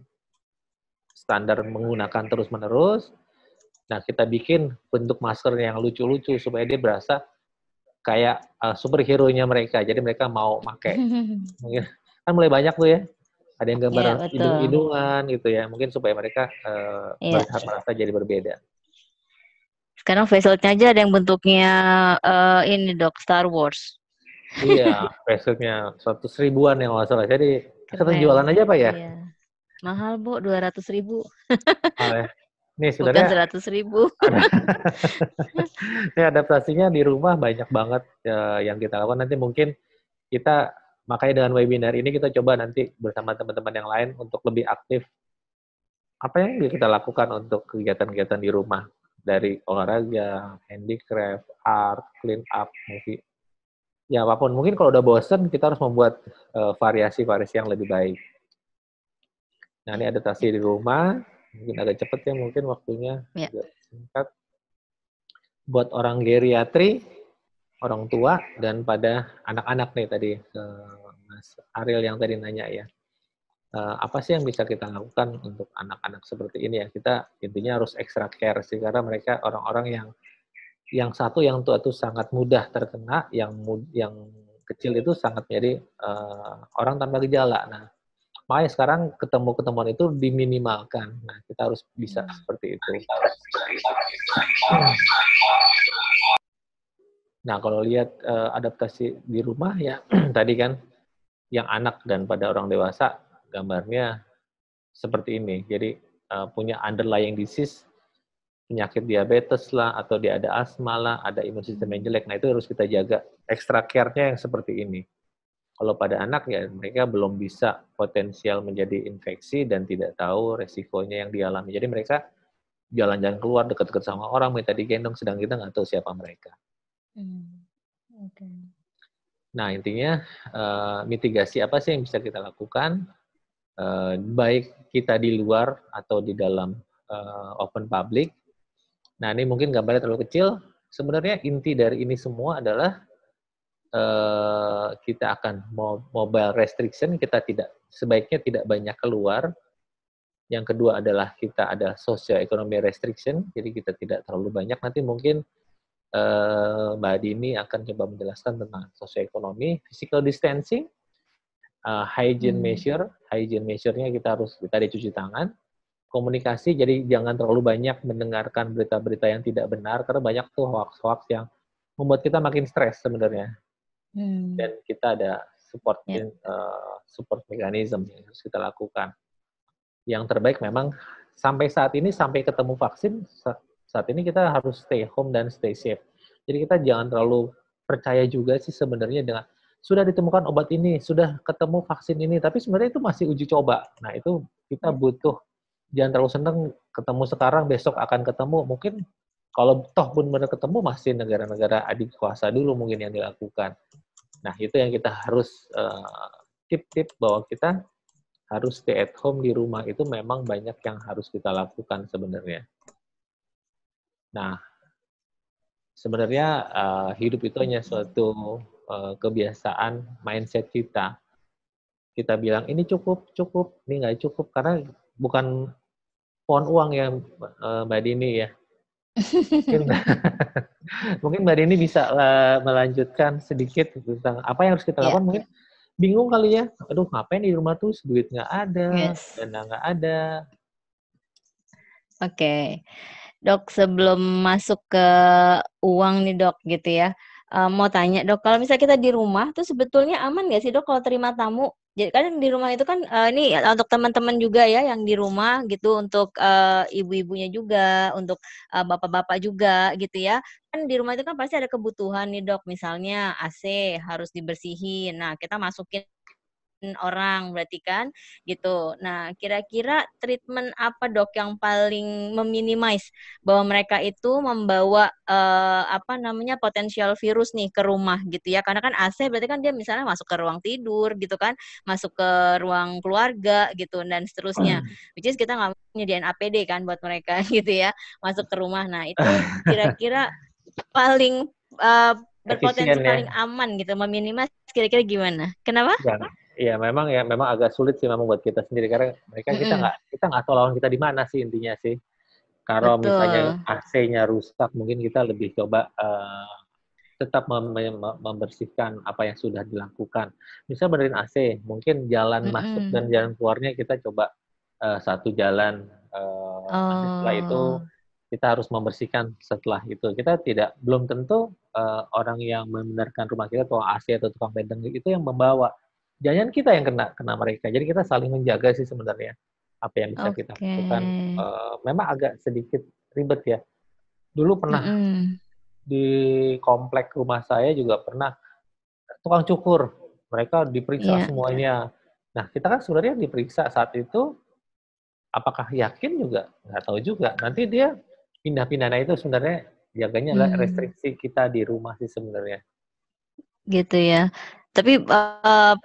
standar menggunakan terus-menerus nah kita bikin bentuk masker yang lucu-lucu supaya dia berasa kayak uh, eh, superhero nya mereka jadi mereka mau pakai [LAUGHS] mungkin kan mulai banyak tuh ya ada yang gambar yeah, iya, hidung-hidungan gitu ya mungkin supaya mereka uh, eh, yeah. Iya. merasa jadi berbeda sekarang facelnya aja ada yang bentuknya uh, ini dok Star Wars iya [LAUGHS] facelnya seratus ribuan yang nggak salah jadi kita jualan aja pak ya iya. mahal bu dua ratus ribu ya? Nih sebenarnya seratus ribu. [LAUGHS] [LAUGHS] Ini adaptasinya di rumah banyak banget uh, yang kita lakukan. Nanti mungkin kita Makanya dengan webinar ini kita coba nanti bersama teman-teman yang lain untuk lebih aktif apa yang kita lakukan untuk kegiatan-kegiatan di rumah dari olahraga, handicraft, art, clean up, movie, ya apapun. Mungkin kalau udah bosen kita harus membuat eh, variasi-variasi uh, yang lebih baik. Nah ini adaptasi di rumah, mungkin agak cepet ya mungkin waktunya ya. singkat. Buat orang geriatri, orang tua dan pada anak-anak nih tadi uh, Mas Ariel yang tadi nanya ya, eh, apa sih yang bisa kita lakukan untuk anak-anak seperti ini ya? Kita intinya harus extra care sih karena mereka orang-orang yang yang satu yang tua itu sangat mudah terkena, yang mud, yang kecil itu sangat jadi uh, eh, orang tanpa gejala. Nah, makanya sekarang ketemu ketemuan itu diminimalkan. Nah, kita harus bisa hmm. seperti itu. Nah, kalau lihat uh, adaptasi di rumah ya [CLEARS THROAT] tadi kan yang anak dan pada orang dewasa gambarnya seperti ini. Jadi uh, punya underlying disease, penyakit diabetes lah, atau dia ada asma lah, ada imun sistem yang jelek. Nah itu harus kita jaga. Extra care-nya yang seperti ini. Kalau pada anak ya mereka belum bisa potensial menjadi infeksi dan tidak tahu resikonya yang dialami. Jadi mereka jalan-jalan keluar dekat-dekat sama orang minta digendong sedang kita nggak tahu siapa mereka. Hmm. Oke. Okay. Nah, intinya uh, mitigasi apa sih yang bisa kita lakukan? Uh, baik kita di luar atau di dalam uh, open public. Nah, ini mungkin gambarnya terlalu kecil. Sebenarnya inti dari ini semua adalah uh, kita akan mobile restriction, kita tidak sebaiknya tidak banyak keluar. Yang kedua adalah kita ada socio economy restriction, jadi kita tidak terlalu banyak. Nanti mungkin uh, Mbak Dini akan coba menjelaskan tentang sosioekonomi, physical distancing, uh, hygiene hmm. measure, hygiene measure-nya kita harus kita dicuci tangan, komunikasi jadi jangan terlalu banyak mendengarkan berita-berita yang tidak benar karena banyak tuh hoax-hoax yang membuat kita makin stres sebenarnya. Hmm. Dan kita ada support yeah. Ya. Eh, uh, support mechanism yang harus kita lakukan. Yang terbaik memang sampai saat ini sampai ketemu vaksin saat ini kita harus stay home dan stay safe. Jadi kita jangan terlalu percaya juga sih sebenarnya dengan sudah ditemukan obat ini, sudah ketemu vaksin ini, tapi sebenarnya itu masih uji coba. Nah, itu kita iya. butuh jangan terlalu senang ketemu sekarang, besok akan ketemu. Mungkin kalau toh pun benar ketemu masih negara-negara adik kuasa dulu mungkin yang dilakukan. Nah, itu yang kita harus eh, tip-tip uh, bahwa kita harus stay at home di rumah itu memang banyak yang harus kita lakukan sebenarnya. Nah, sebenarnya uh, hidup itu hanya suatu uh, kebiasaan mindset kita. Kita bilang ini cukup, cukup, ini nggak cukup karena bukan pohon uang ya eh, Mbak Dini ya. Mungkin, [LAUGHS] Mbak Dini bisa melanjutkan sedikit tentang apa yang harus kita iya. lakukan. Yeah. Mungkin bingung kali ya, aduh ngapain di rumah tuh duit nggak ada, yes. dana nggak ada. Oke. Okay. Dok, sebelum masuk ke uang nih dok gitu ya, eh, mau tanya dok, kalau misalnya kita di rumah tuh sebetulnya aman gak sih dok kalau terima tamu? Jadi kan di rumah itu kan uh, ini ya, untuk teman-teman juga ya yang di rumah gitu untuk uh, ibu-ibunya juga, untuk uh, bapak-bapak juga gitu ya. Kan di rumah itu kan pasti ada kebutuhan nih dok, misalnya AC harus dibersihin. Nah, kita masukin orang berarti kan gitu. Nah, kira-kira treatment apa dok yang paling meminimais bahwa mereka itu membawa uh, apa namanya potensial virus nih ke rumah gitu ya. Karena kan AC berarti kan dia misalnya masuk ke ruang tidur gitu kan, masuk ke ruang keluarga gitu dan seterusnya. Hmm. Which is kita nggak menyediain APD kan buat mereka [LAUGHS] gitu ya, masuk ke rumah. Nah, itu [LAUGHS] kira-kira paling uh, berpotensi ya. paling aman gitu meminimize kira-kira gimana? Kenapa? Jangan Iya, memang ya, memang agak sulit sih memang buat kita sendiri karena mereka kita nggak mm kita nggak tahu lawan kita di mana sih intinya sih. Kalau Betul. misalnya AC-nya rusak, mungkin kita lebih coba uh, tetap mem membersihkan apa yang sudah dilakukan. Misal benerin AC, mungkin jalan mm -hmm. masuk dan jalan keluarnya kita coba uh, satu jalan. Uh, oh. Setelah itu oh. kita harus membersihkan setelah itu. Kita tidak belum tentu uh, orang yang membenarkan rumah kita atau AC atau tukang bedeng itu yang membawa jangan kita yang kena kena mereka. Jadi kita saling menjaga sih sebenarnya apa yang bisa okay. kita lakukan. Uh, memang agak sedikit ribet ya. Dulu pernah mm -hmm. di komplek rumah saya juga pernah tukang cukur. Mereka diperiksa yeah. semuanya. Nah kita kan sebenarnya diperiksa saat itu apakah yakin juga nggak tahu juga. Nanti dia pindah-pindah. Nah itu sebenarnya jaganya adalah mm. restriksi kita di rumah sih sebenarnya. Gitu ya. Tapi uh,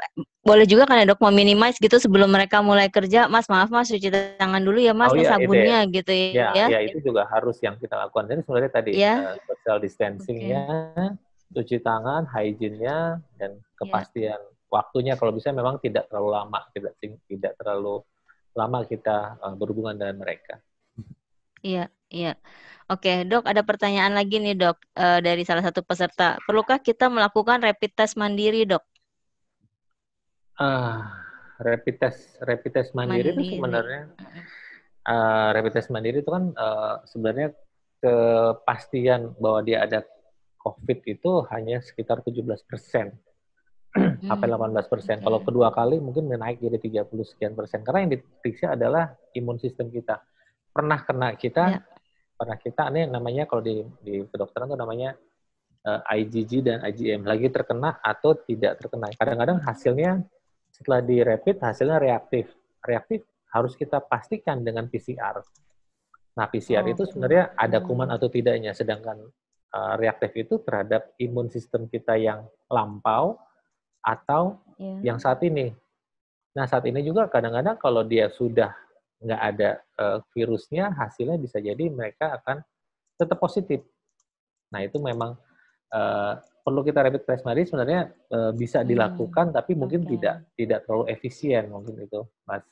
boleh juga kan ya, dok meminimize gitu sebelum mereka mulai kerja, Mas maaf Mas cuci tangan dulu ya Mas, oh, iya, ya, sabunnya gitu ya. gitu ya. Ya, ya itu juga harus yang kita lakukan. Jadi sebenarnya tadi ya. uh, social distancingnya, okay. cuci tangan, hygiene-nya, dan ya. kepastian ya. waktunya kalau bisa memang tidak terlalu lama, tidak tidak terlalu lama kita uh, berhubungan dengan mereka. Iya, iya. Oke, dok, ada pertanyaan lagi nih, dok, eh, dari salah satu peserta. Perlukah kita melakukan rapid test mandiri, dok? Uh, rapid test, rapid test mandiri, mandiri. itu sebenarnya uh, rapid test mandiri itu kan uh, sebenarnya kepastian bahwa dia ada COVID itu hanya sekitar 17 persen [CLEARS THROAT] hmm, apa 18 persen. Okay. Kalau kedua kali mungkin naik jadi 30 sekian persen. Karena yang diperiksa adalah imun sistem kita. Pernah kena kita, yeah pernah kita aneh namanya kalau di di kedokteran tuh namanya uh, eh, IgG dan IgM lagi terkena atau tidak terkena. Kadang-kadang hasilnya setelah di rapid hasilnya reaktif. Reaktif harus kita pastikan dengan PCR. Nah, PCR oh. itu sebenarnya ada hmm. kuman atau tidaknya, sedangkan uh, reaktif itu terhadap imun sistem kita yang lampau atau yeah. yang saat ini. Nah, saat ini juga kadang-kadang kalau dia sudah nggak ada uh, virusnya, hasilnya bisa jadi mereka akan tetap positif. Nah itu memang uh, perlu kita rapid test mari sebenarnya uh, bisa hmm. dilakukan, hmm. tapi mungkin okay. tidak tidak terlalu efisien mungkin itu, Mas.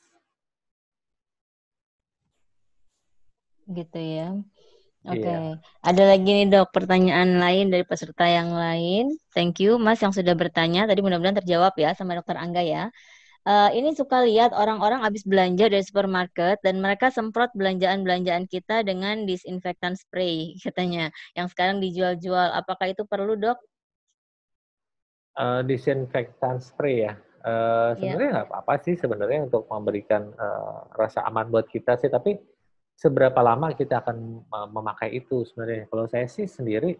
Gitu ya. Oke, okay. Iya. yeah. ada lagi nih dok pertanyaan lain dari peserta yang lain. Thank you mas yang sudah bertanya. Tadi mudah-mudahan terjawab ya sama dokter Angga ya uh, ini suka lihat orang-orang habis belanja dari supermarket dan mereka semprot belanjaan-belanjaan kita dengan disinfektan spray [LAUGHS] katanya yang sekarang dijual-jual. Apakah itu perlu dok? Uh, disinfektan spray ya. Uh, sebenarnya nggak yeah. apa-apa sih sebenarnya untuk memberikan uh, rasa aman buat kita sih tapi seberapa lama kita akan memakai itu sebenarnya kalau saya sih sendiri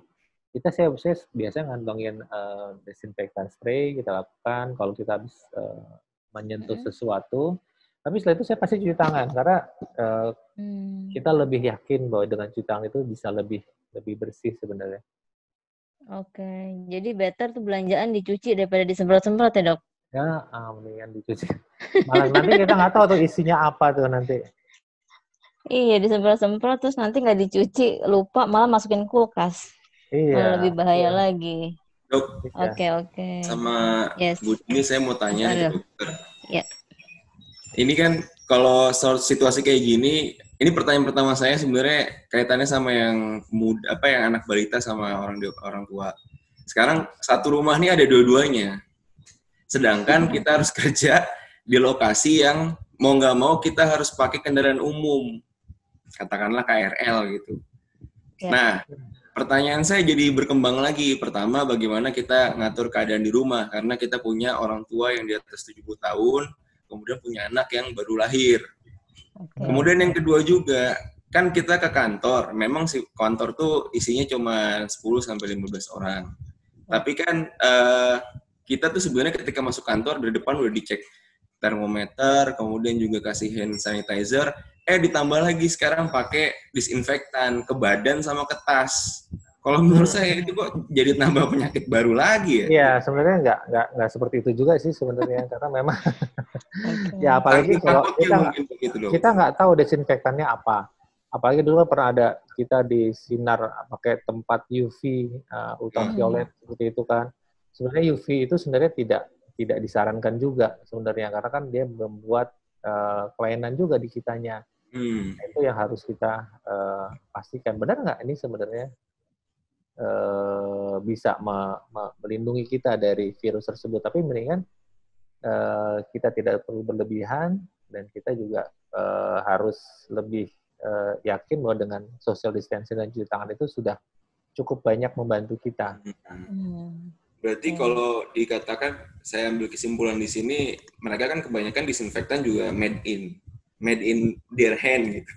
kita saya, biasanya ngantongin uh, disinfektan spray kita lakukan kalau kita habis uh, menyentuh hmm. sesuatu, tapi setelah itu saya pasti cuci tangan karena uh, hmm. kita lebih yakin bahwa dengan cuci tangan itu bisa lebih lebih bersih sebenarnya. Oke, okay. jadi better tuh belanjaan dicuci daripada disemprot-semprot ya dok? Ya, ah, mendingan dicuci. Malah nanti kita nggak tahu tuh isinya apa tuh nanti. Iya, disemprot-semprot terus nanti nggak dicuci, lupa malah masukin kulkas. Iya. Malah lebih bahaya iya. lagi. Dok. Oke, oke. Sama yes. Bu ini saya mau tanya Aduh. dokter. Ya. Ini kan kalau situasi kayak gini, ini pertanyaan pertama saya sebenarnya kaitannya sama yang muda apa yang anak balita sama orang orang tua. Sekarang satu rumah nih ada dua-duanya. Sedangkan mm-hmm. kita harus [LAUGHS] kerja di lokasi yang mau nggak mau kita harus pakai kendaraan umum. Katakanlah KRL gitu. Ya. Nah, pertanyaan saya jadi berkembang lagi. Pertama, bagaimana kita ngatur keadaan di rumah? Karena kita punya orang tua yang di atas 70 tahun, kemudian punya anak yang baru lahir. Okay. Kemudian yang kedua juga, kan kita ke kantor. Memang si kantor tuh isinya cuma 10 sampai 15 orang. Tapi kan uh, kita tuh sebenarnya ketika masuk kantor dari depan udah dicek termometer, kemudian juga kasih hand sanitizer eh ditambah lagi sekarang pakai disinfektan ke badan sama ke tas. Kalau menurut saya itu kok jadi tambah penyakit baru lagi ya? Iya, sebenarnya nggak nggak nggak seperti itu juga sih sebenarnya [LAUGHS] karena memang ya apalagi kalau kita kita nggak tahu desinfektannya apa. Apalagi dulu kan pernah ada kita di sinar pakai tempat UV uh, eh, ultraviolet hmm. seperti itu kan. Sebenarnya UV itu sebenarnya tidak tidak disarankan juga sebenarnya karena kan dia membuat uh, kelainan juga di kitanya Nah, hmm. Itu yang harus kita uh, pastikan. Benar nggak ini sebenarnya uh, bisa me me melindungi kita dari virus tersebut? Tapi mendingan uh, kita tidak perlu berlebihan dan kita juga uh, harus lebih uh, yakin bahwa dengan social distancing dan cuci tangan itu sudah cukup banyak membantu kita. Hmm. hmm. Berarti hmm. kalau dikatakan saya ambil kesimpulan di sini, mereka kan kebanyakan disinfektan juga made in made in their hand gitu.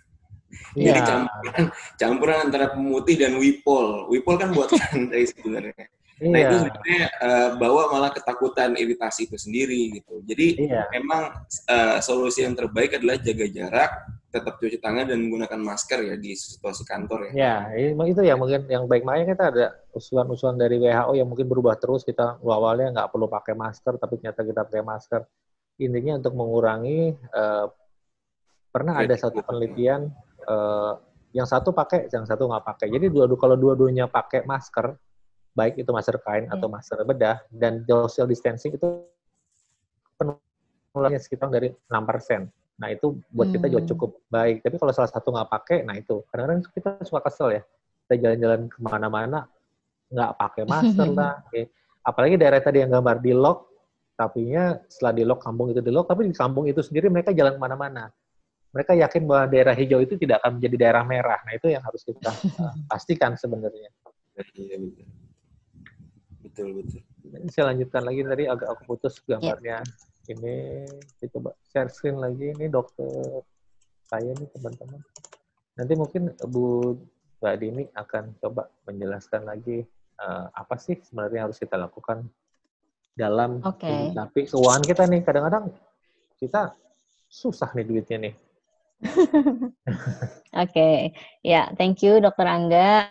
Yeah. Jadi campuran, campuran antara pemutih dan wipol. Wipol kan buat [LAUGHS] santai sebenarnya. Yeah. Nah iya. itu sebenarnya uh, bawa malah ketakutan iritasi itu sendiri gitu. Jadi yeah. memang uh, solusi yang terbaik adalah jaga jarak, tetap cuci tangan dan menggunakan masker ya di situasi kantor ya. Ya yeah, itu ya mungkin yang baik makanya kita ada usulan-usulan dari WHO yang mungkin berubah terus kita awalnya nggak perlu pakai masker tapi ternyata kita pakai masker. Intinya untuk mengurangi uh, Pernah iya, ada iya, satu iya. penelitian uh, yang satu pakai, yang satu nggak pakai. Jadi dua, dua kalau dua-duanya pakai masker, baik itu masker kain atau masker bedah dan social distancing itu penularannya sekitar dari 6%. Nah itu buat kita juga hmm. cukup baik. Tapi kalau salah satu nggak pakai, nah itu kadang-kadang kita suka kesel ya. Kita jalan-jalan kemana-mana nggak pakai masker lah. [LAUGHS] Okay. Apalagi daerah tadi yang gambar di lock, tapinya setelah di lock kampung itu di lock, tapi di kampung itu sendiri mereka jalan kemana-mana mereka yakin bahwa daerah hijau itu tidak akan menjadi daerah merah. Nah, itu yang harus kita eh, pastikan sebenarnya. Iya, iya, iya. betul. Betul, Ini Saya lanjutkan lagi tadi agak aku putus gambarnya. Ini saya coba share screen lagi. Ini dokter saya nih teman-teman. Nanti mungkin Bu Mbak Dini akan coba menjelaskan lagi uh, apa sih sebenarnya harus kita lakukan dalam okay. tapi keuangan kita nih kadang-kadang kita susah nih duitnya nih [LAUGHS] okay. ya yeah, thank you dokter Angga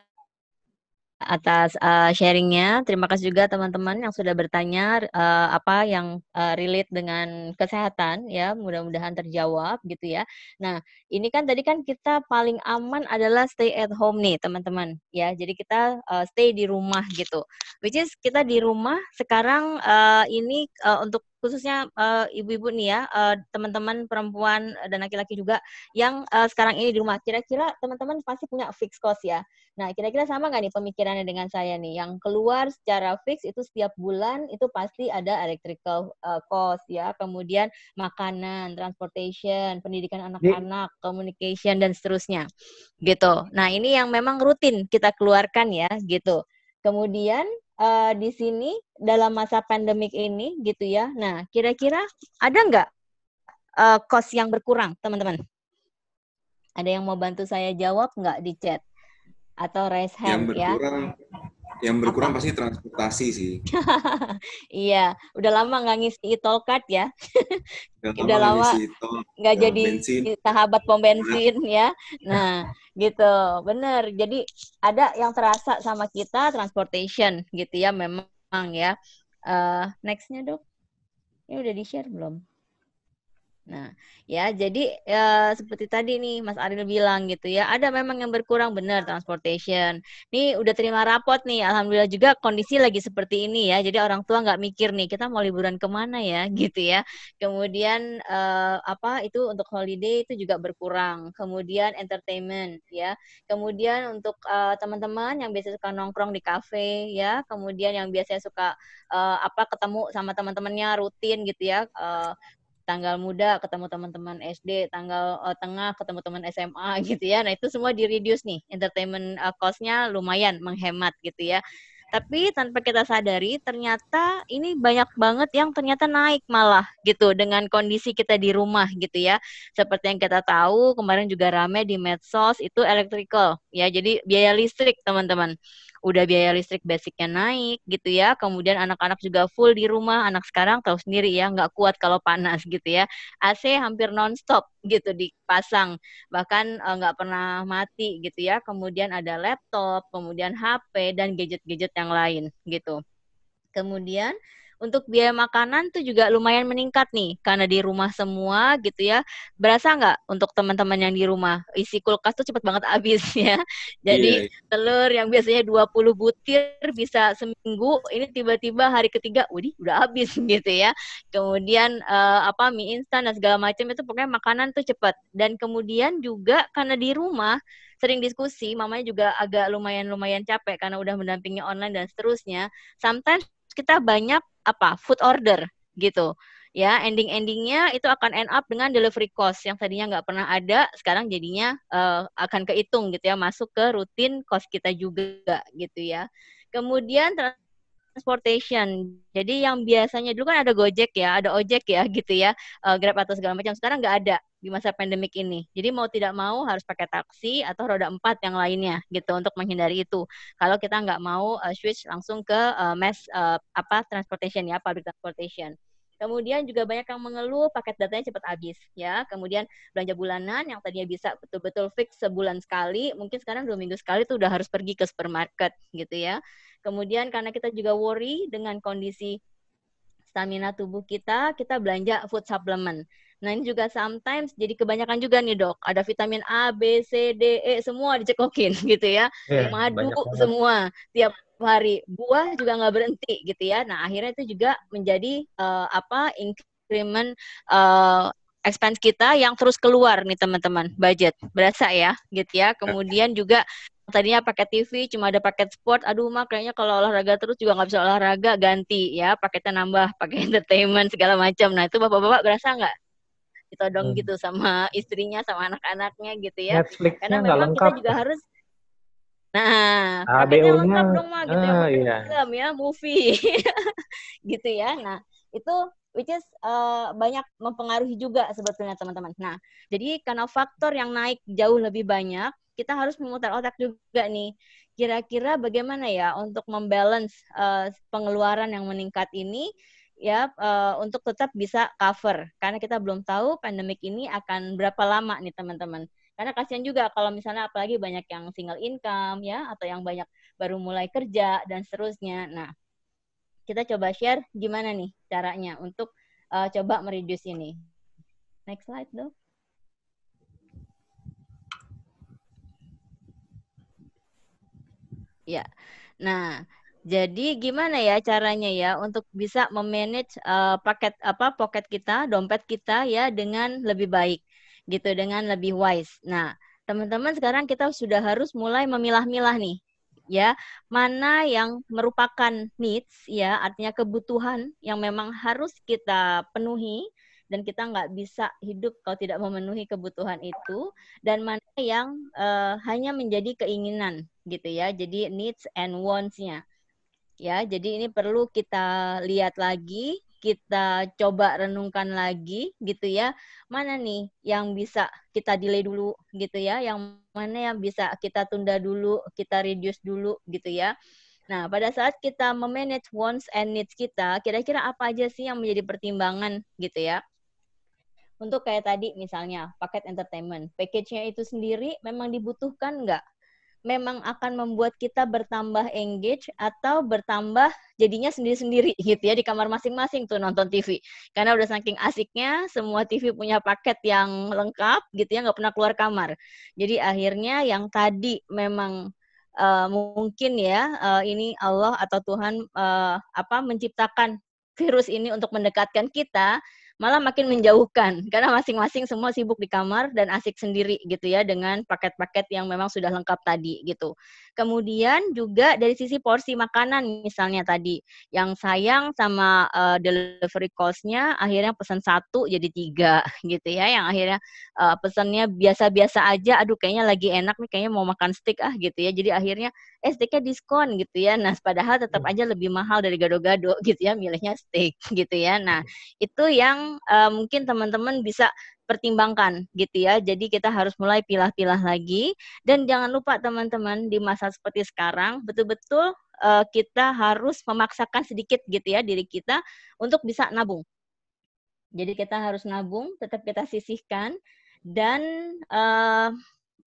atas uh, sharingnya. Terima kasih juga teman-teman yang sudah bertanya uh, apa yang uh, relate dengan kesehatan ya. Mudah-mudahan terjawab gitu ya. Nah, ini kan tadi kan kita paling aman adalah stay at home nih, teman-teman ya. Jadi kita uh, stay di rumah gitu. Which is kita di rumah sekarang uh, ini uh, untuk khususnya ibu eh, ibu-ibu nih ya, uh, teman-teman perempuan dan laki-laki juga yang uh, sekarang ini di rumah. Kira-kira teman-teman pasti punya fixed cost ya. Nah, kira-kira sama nggak nih pemikirannya dengan saya nih? Yang keluar secara fix itu setiap bulan itu pasti ada electrical uh, cost ya, kemudian makanan, transportation, pendidikan anak-anak, communication dan seterusnya. Gitu. Nah, ini yang memang rutin kita keluarkan ya, gitu. Kemudian uh, di sini dalam masa pandemik ini gitu ya. Nah, kira-kira ada nggak uh, eh, cost yang berkurang, teman-teman? Ada yang mau bantu saya jawab nggak di chat? Atau raise hand yang berkurang, ya? yang berkurang apa? pasti transportasi sih. [LAUGHS] iya, udah lama nggak ngisi tol card ya. [LAUGHS] udah, udah lama nggak jadi bensin. sahabat pom bensin ya. Nah, [LAUGHS] gitu, bener. Jadi ada yang terasa sama kita transportation gitu ya, memang ya. Uh, Nextnya dok, ini udah di share belum? Nah, ya jadi ya, seperti tadi nih Mas Arin bilang gitu ya, ada memang yang berkurang benar transportation. Nih udah terima rapot nih, alhamdulillah juga kondisi lagi seperti ini ya. Jadi orang tua nggak mikir nih kita mau liburan kemana ya, [LAUGHS] gitu ya. Kemudian eh, apa itu untuk holiday itu juga berkurang. Kemudian entertainment ya. Kemudian untuk eh, teman-teman yang biasa suka nongkrong di kafe ya, kemudian yang biasanya suka eh, apa ketemu sama teman-temannya rutin gitu ya. Eh, tanggal muda ketemu teman-teman SD, tanggal uh, tengah ketemu teman SMA [LAUGHS] gitu ya. Nah, itu semua di-reduce nih. Entertainment uh, cost-nya lumayan menghemat gitu ya. Tapi tanpa kita sadari ternyata ini banyak banget yang ternyata naik malah gitu dengan kondisi kita di rumah gitu ya. Seperti yang kita tahu kemarin juga rame di medsos itu electrical ya. Jadi biaya listrik teman-teman udah biaya listrik basicnya naik gitu ya. Kemudian anak-anak juga full di rumah. Anak sekarang tahu sendiri ya, nggak kuat kalau panas gitu ya. AC hampir nonstop gitu dipasang, bahkan eh, nggak pernah mati gitu ya. Kemudian ada laptop, kemudian HP dan gadget-gadget yang lain gitu. Kemudian untuk biaya makanan tuh juga lumayan meningkat nih karena di rumah semua gitu ya. Berasa nggak untuk teman-teman yang di rumah isi kulkas tuh cepet banget habis [LAUGHS] ya. Jadi yeah. Iya. telur yang biasanya 20 butir bisa seminggu ini tiba-tiba hari ketiga, wih udah habis [LAUGHS] gitu ya. Kemudian uh, apa mie instan dan segala macam itu pokoknya makanan tuh cepet. Dan kemudian juga karena di rumah sering diskusi, mamanya juga agak lumayan-lumayan capek karena udah mendampingi online dan seterusnya. Sometimes kita banyak apa food order gitu ya ending endingnya itu akan end up dengan delivery cost yang tadinya nggak pernah ada sekarang jadinya uh, akan kehitung gitu ya masuk ke rutin cost kita juga gitu ya kemudian transportation. Jadi yang biasanya dulu kan ada Gojek ya, ada ojek ya [LAUGHS] gitu ya, uh, Grab atau segala macam. Sekarang nggak ada di masa pandemik ini. Jadi mau tidak mau harus pakai taksi atau roda empat yang lainnya gitu untuk menghindari itu. Kalau kita nggak mau uh, switch langsung ke uh, mass uh, apa transportation ya, public transportation. Kemudian juga banyak yang mengeluh paket datanya cepat habis ya. Kemudian belanja bulanan yang tadinya bisa betul-betul fix sebulan sekali, mungkin sekarang dua minggu sekali itu udah harus pergi ke supermarket gitu ya. Kemudian karena kita juga worry dengan kondisi stamina tubuh kita, kita belanja food supplement. Nah ini juga sometimes jadi kebanyakan juga nih dok. Ada vitamin A, B, C, D, E semua dicekokin [LAUGHS] gitu ya. Yeah, Madu semua tiap hari. Buah juga nggak berhenti gitu ya. Nah akhirnya itu juga menjadi uh, apa increment uh, expense kita yang terus keluar nih teman-teman budget berasa ya gitu ya. Kemudian juga tadinya paket TV cuma ada paket sport aduh mah kayaknya kalau olahraga terus juga nggak bisa olahraga ganti ya paketnya nambah pakai [LAUGHS] entertainment segala macam nah itu bapak-bapak berasa nggak ditodong hmm. gitu sama istrinya sama anak-anaknya gitu ya Netflix karena memang lengkap. kita juga harus nah paketnya lengkap dong mah gitu ya. ah, ya iya. film ya movie [LAUGHS] gitu ya nah itu which is uh, banyak mempengaruhi juga sebetulnya teman-teman nah jadi karena faktor yang naik jauh lebih banyak kita harus memutar otak juga nih. Kira-kira bagaimana ya untuk membalance uh, pengeluaran yang meningkat ini ya uh, untuk tetap bisa cover karena kita belum tahu pandemik ini akan berapa lama nih teman-teman karena kasihan juga kalau misalnya apalagi banyak yang single income ya atau yang banyak baru mulai kerja dan seterusnya nah kita coba share gimana nih caranya untuk uh, coba mereduce ini next slide dong Ya. Nah, jadi gimana ya caranya ya untuk bisa memanage uh, paket apa pocket kita, dompet kita ya dengan lebih baik gitu, dengan lebih wise. Nah, teman-teman sekarang kita sudah harus mulai memilah-milah nih ya, mana yang merupakan needs ya, artinya kebutuhan yang memang harus kita penuhi dan kita nggak bisa hidup kalau tidak memenuhi kebutuhan itu dan mana yang uh, hanya menjadi keinginan gitu ya jadi needs and wants-nya ya jadi ini perlu kita lihat lagi kita coba renungkan lagi gitu ya mana nih yang bisa kita delay dulu gitu ya yang mana yang bisa kita tunda dulu kita reduce dulu gitu ya nah pada saat kita memanage wants and needs kita kira-kira apa aja sih yang menjadi pertimbangan gitu ya untuk kayak tadi misalnya paket entertainment, package-nya itu sendiri memang dibutuhkan nggak? Memang akan membuat kita bertambah engage atau bertambah jadinya sendiri-sendiri gitu ya di kamar masing-masing tuh nonton TV. Karena udah saking asiknya semua TV punya paket yang lengkap gitu ya nggak pernah keluar kamar. Jadi akhirnya yang tadi memang Uh, mungkin ya uh, ini Allah atau Tuhan uh, apa menciptakan virus ini untuk mendekatkan kita malah makin menjauhkan [LAUGHS] karena masing-masing semua sibuk di kamar dan asik sendiri gitu ya dengan paket-paket yang memang sudah lengkap tadi gitu. Kemudian juga dari sisi porsi makanan misalnya tadi yang sayang sama uh, delivery cost-nya akhirnya pesan satu jadi tiga [LAUGHS] gitu ya yang akhirnya uh, pesannya biasa-biasa aja aduh kayaknya lagi enak nih kayaknya mau makan steak ah gitu ya. Jadi akhirnya eh steaknya diskon gitu ya. Nah padahal tetap hmm. aja lebih mahal dari gado-gado [LAUGHS] gitu ya milihnya steak gitu ya. Nah hmm. itu yang uh, mungkin teman-teman bisa pertimbangkan gitu ya. Jadi kita harus mulai pilah-pilah lagi dan jangan lupa teman-teman di masa seperti sekarang betul-betul uh, kita harus memaksakan sedikit gitu ya diri kita untuk bisa nabung. Jadi kita harus nabung, tetap kita sisihkan dan uh,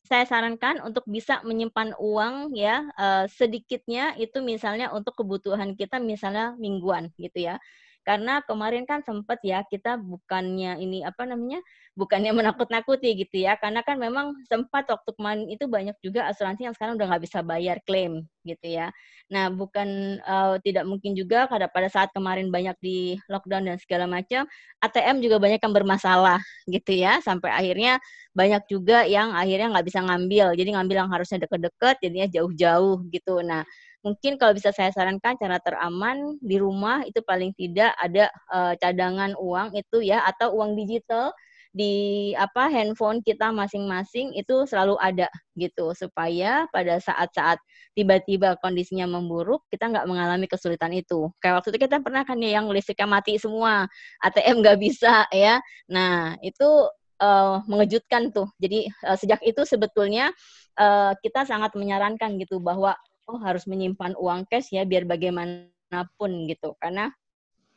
saya sarankan untuk bisa menyimpan uang ya uh, sedikitnya itu misalnya untuk kebutuhan kita misalnya mingguan gitu ya karena kemarin kan sempat ya kita bukannya ini apa namanya? bukannya menakut-nakuti gitu ya. Karena kan memang sempat waktu kemarin itu banyak juga asuransi yang sekarang udah nggak bisa bayar klaim gitu ya. Nah, bukan uh, tidak mungkin juga pada pada saat kemarin banyak di lockdown dan segala macam, ATM juga banyak yang bermasalah gitu ya. Sampai akhirnya banyak juga yang akhirnya nggak bisa ngambil. Jadi ngambil yang harusnya deket-deket jadinya jauh-jauh gitu. Nah, mungkin kalau bisa saya sarankan cara teraman di rumah itu paling tidak ada uh, cadangan uang itu ya atau uang digital di apa handphone kita masing-masing itu selalu ada gitu supaya pada saat-saat tiba-tiba kondisinya memburuk kita nggak mengalami kesulitan itu kayak waktu itu kita pernah kan ya yang listriknya mati semua ATM nggak bisa ya nah itu uh, mengejutkan tuh jadi uh, sejak itu sebetulnya uh, kita sangat menyarankan gitu bahwa harus menyimpan uang cash ya biar bagaimanapun gitu karena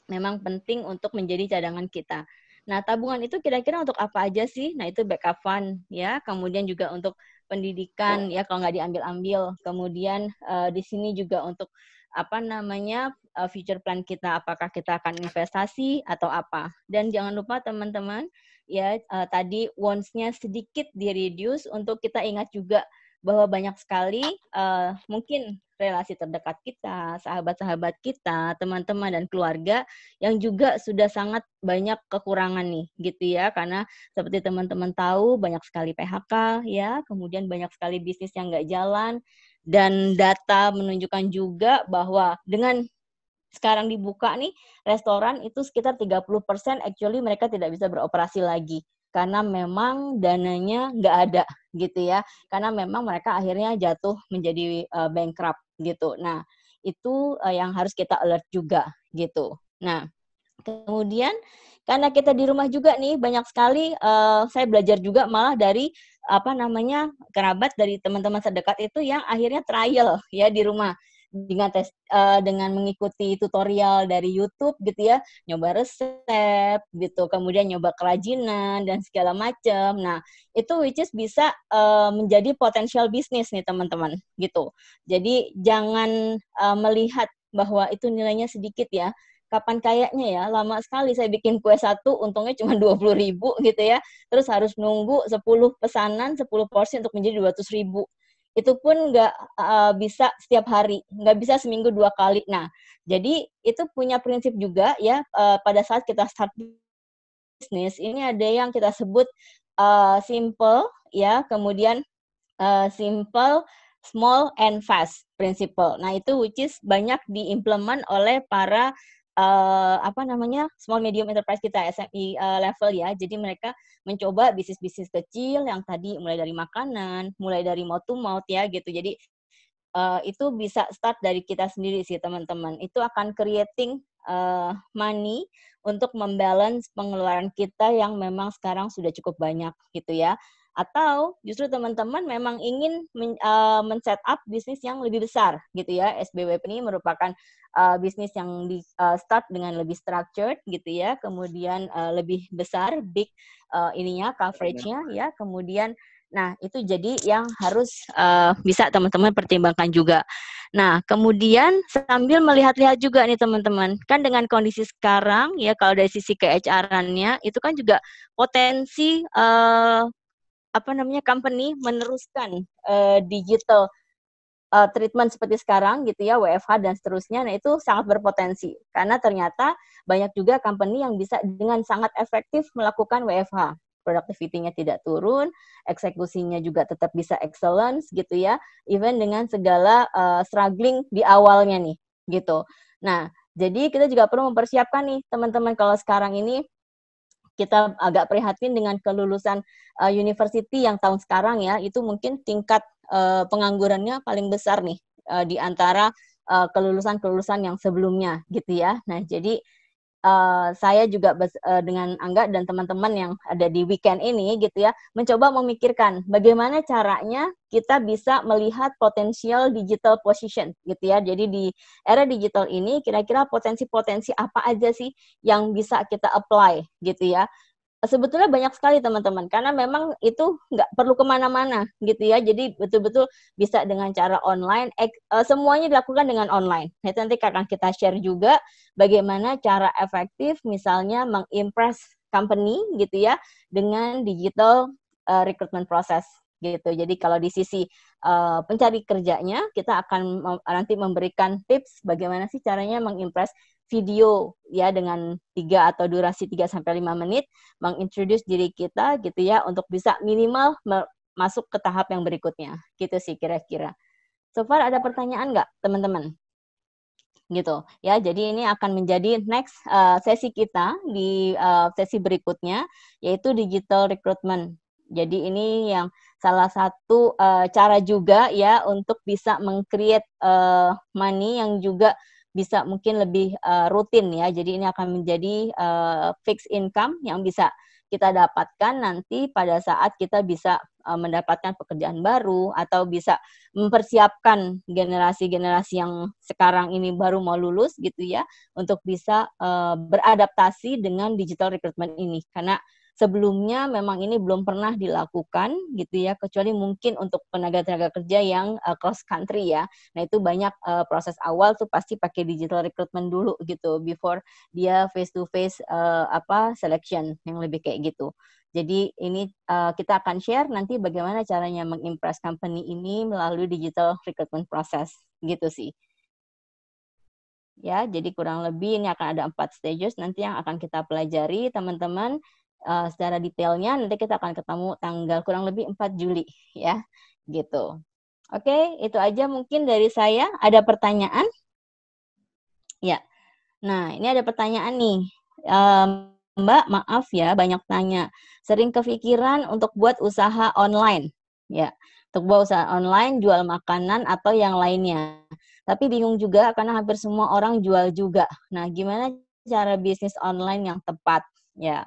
memang penting untuk menjadi cadangan kita. Nah, tabungan itu kira-kira untuk apa aja sih? Nah, itu backup fund ya. Kemudian juga untuk pendidikan ya kalau nggak diambil-ambil. Kemudian uh, di sini juga untuk apa namanya uh, future plan kita apakah kita akan investasi atau apa dan jangan lupa teman-teman ya uh, tadi wants-nya sedikit di reduce untuk kita ingat juga bahwa banyak sekali uh, mungkin relasi terdekat kita, sahabat-sahabat kita, teman-teman dan keluarga yang juga sudah sangat banyak kekurangan nih gitu ya karena seperti teman-teman tahu banyak sekali PHK ya, kemudian banyak sekali bisnis yang nggak jalan dan data menunjukkan juga bahwa dengan sekarang dibuka nih restoran itu sekitar 30% actually mereka tidak bisa beroperasi lagi karena memang dananya nggak ada gitu ya karena memang mereka akhirnya jatuh menjadi uh, bankrupt gitu nah itu uh, yang harus kita alert juga gitu nah kemudian karena kita di rumah juga nih banyak sekali uh, saya belajar juga malah dari apa namanya kerabat dari teman-teman terdekat itu yang akhirnya trial ya di rumah dengan tes uh, dengan mengikuti tutorial dari YouTube gitu ya nyoba resep gitu kemudian nyoba kerajinan dan segala macam nah itu which is bisa uh, menjadi potensial bisnis nih teman-teman gitu jadi jangan uh, melihat bahwa itu nilainya sedikit ya kapan kayaknya ya lama sekali saya bikin kue satu untungnya cuma dua puluh ribu gitu ya terus harus nunggu 10 pesanan 10 porsi untuk menjadi ratus ribu itu pun nggak uh, bisa setiap hari, nggak bisa seminggu dua kali. Nah, jadi itu punya prinsip juga ya uh, pada saat kita start bisnis ini ada yang kita sebut uh, simple ya, kemudian uh, simple, small and fast principle. Nah, itu which is banyak diimplement oleh para uh, apa namanya small medium enterprise kita SME uh, eh, level ya. Jadi mereka mencoba bisnis-bisnis kecil yang tadi mulai dari makanan, mulai dari mouth to mouth ya gitu. Jadi uh, itu bisa start dari kita sendiri sih teman-teman. Itu akan creating uh, money untuk membalance pengeluaran kita yang memang sekarang sudah cukup banyak gitu ya atau justru teman-teman memang ingin men, uh, eh, men set up bisnis yang lebih besar gitu ya. SBWP ini merupakan uh, bisnis yang di uh, start dengan lebih structured gitu ya, kemudian uh, lebih besar big uh, ininya coveragenya ya, kemudian nah itu jadi yang harus uh, bisa teman-teman pertimbangkan juga. Nah, kemudian sambil melihat-lihat juga nih teman-teman, kan dengan kondisi sekarang ya kalau dari sisi ke itu kan juga potensi uh, apa namanya company meneruskan uh, digital uh, treatment seperti sekarang gitu ya WFH dan seterusnya nah itu sangat berpotensi karena ternyata banyak juga company yang bisa dengan sangat efektif melakukan WFH productivity-nya tidak turun, eksekusinya juga tetap bisa excellence gitu ya, even dengan segala uh, struggling di awalnya nih gitu. Nah, jadi kita juga perlu mempersiapkan nih teman-teman kalau sekarang ini kita agak prihatin dengan kelulusan uh, eh, university yang tahun sekarang ya itu mungkin tingkat uh, penganggurannya paling besar nih uh, di antara kelulusan-kelulusan uh, kelulusan -kelulusan yang sebelumnya gitu ya. Nah, jadi Eh, saya juga uh, dengan Angga dan teman-teman yang ada di weekend ini gitu ya, mencoba memikirkan bagaimana caranya kita bisa melihat potensial digital position gitu ya. Jadi di era digital ini kira-kira potensi-potensi apa aja sih yang bisa kita apply gitu ya sebetulnya banyak sekali teman-teman karena memang itu nggak perlu kemana-mana gitu ya jadi betul-betul bisa dengan cara online eh, semuanya dilakukan dengan online itu nanti akan kita share juga bagaimana cara efektif misalnya mengimpress company gitu ya dengan digital e, recruitment process gitu. Jadi kalau di sisi e, pencari kerjanya kita akan mem nanti memberikan tips bagaimana sih caranya mengimpress video ya dengan tiga atau durasi 3 sampai lima menit mengintroduce diri kita gitu ya untuk bisa minimal masuk ke tahap yang berikutnya. Gitu sih kira-kira. So far ada pertanyaan nggak teman-teman? Gitu ya, jadi ini akan menjadi next uh, sesi kita di uh, sesi berikutnya yaitu digital recruitment. Jadi ini yang salah satu uh, cara juga ya untuk bisa mengcreate uh, money yang juga bisa mungkin lebih uh, rutin ya. Jadi ini akan menjadi uh, eh, fixed income yang bisa kita dapatkan nanti pada saat kita bisa eh, mendapatkan pekerjaan baru atau bisa mempersiapkan generasi-generasi yang sekarang ini baru mau lulus gitu ya untuk bisa uh, beradaptasi dengan digital recruitment ini karena sebelumnya memang ini belum pernah dilakukan gitu ya kecuali mungkin untuk tenaga-tenaga kerja yang uh, cross country ya nah itu banyak uh, proses awal tuh pasti pakai digital recruitment dulu gitu before dia face to face uh, apa selection yang lebih kayak gitu jadi ini uh, kita akan share nanti bagaimana caranya mengimpress company ini melalui digital recruitment process gitu sih. Ya, jadi kurang lebih ini akan ada empat stages nanti yang akan kita pelajari teman-teman uh, secara detailnya nanti kita akan ketemu tanggal kurang lebih 4 Juli ya gitu. Oke, okay, itu aja mungkin dari saya. Ada pertanyaan? Ya. Nah, ini ada pertanyaan nih. Um, Mbak, maaf ya banyak tanya. Sering kepikiran untuk buat usaha online. Ya, untuk buat usaha online, jual makanan atau yang lainnya. Tapi bingung juga karena hampir semua orang jual juga. Nah, gimana cara bisnis online yang tepat? Ya.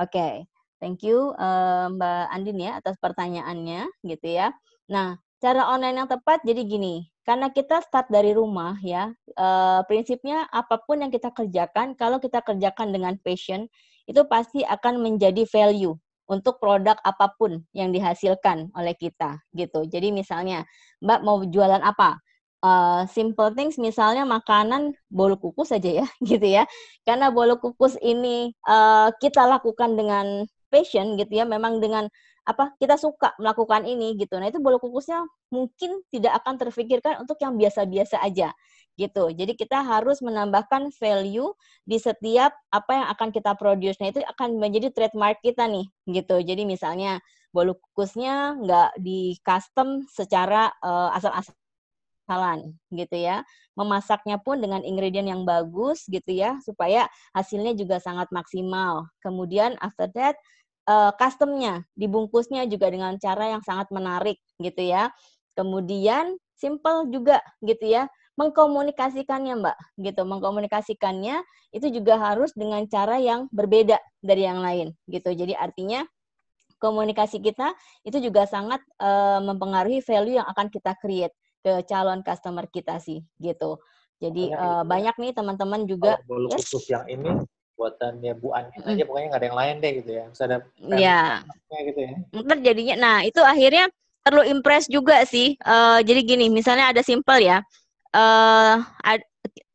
Oke, okay. thank you uh, Mbak Andin ya atas pertanyaannya gitu ya. Nah, cara online yang tepat jadi gini, karena kita start dari rumah ya, uh, prinsipnya apapun yang kita kerjakan, kalau kita kerjakan dengan passion, itu pasti akan menjadi value untuk produk apapun yang dihasilkan oleh kita gitu. Jadi misalnya Mbak mau jualan apa? Eh, simple things misalnya makanan bolu kukus saja ya [LAUGHS] gitu ya karena bolu kukus ini uh, kita lakukan dengan passion gitu ya memang dengan apa kita suka melakukan ini gitu nah itu bolu kukusnya mungkin tidak akan terfikirkan untuk yang biasa-biasa aja gitu jadi kita harus menambahkan value di setiap apa yang akan kita produce nah itu akan menjadi trademark kita nih gitu jadi misalnya bolu kukusnya nggak di custom secara uh, eh, asal-asal asal-asalan gitu ya. Memasaknya pun dengan ingredient yang bagus gitu ya supaya hasilnya juga sangat maksimal. Kemudian after that uh, customnya dibungkusnya juga dengan cara yang sangat menarik gitu ya. Kemudian simple juga gitu ya mengkomunikasikannya mbak gitu mengkomunikasikannya itu juga harus dengan cara yang berbeda dari yang lain gitu jadi artinya komunikasi kita itu juga sangat uh, mempengaruhi value yang akan kita create ke calon customer kita sih gitu. Jadi uh, banyak nih teman-teman juga. Kalau bolu yes. khusus yang ini buatannya Bu Ani mm. aja pokoknya nggak ada yang lain deh gitu ya. Harus ada yeah. gitu ya. Ntar jadinya nah itu akhirnya perlu impress juga sih. Uh, jadi gini misalnya ada simple ya. Uh, ad,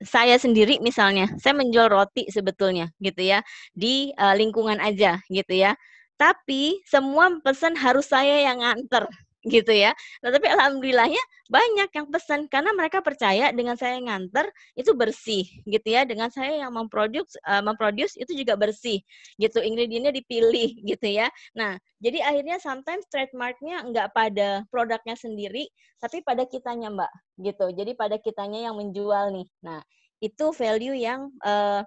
saya sendiri misalnya saya menjual roti sebetulnya gitu ya di uh, lingkungan aja gitu ya tapi semua pesan harus saya yang nganter gitu ya. Nah, tapi alhamdulillahnya banyak yang pesan karena mereka percaya dengan saya yang nganter itu bersih gitu ya, dengan saya yang memproduks uh, memproduce itu juga bersih gitu. Ingredientnya dipilih gitu ya. Nah, jadi akhirnya sometimes trademarknya enggak pada produknya sendiri, tapi pada kitanya mbak gitu. Jadi pada kitanya yang menjual nih. Nah, itu value yang uh,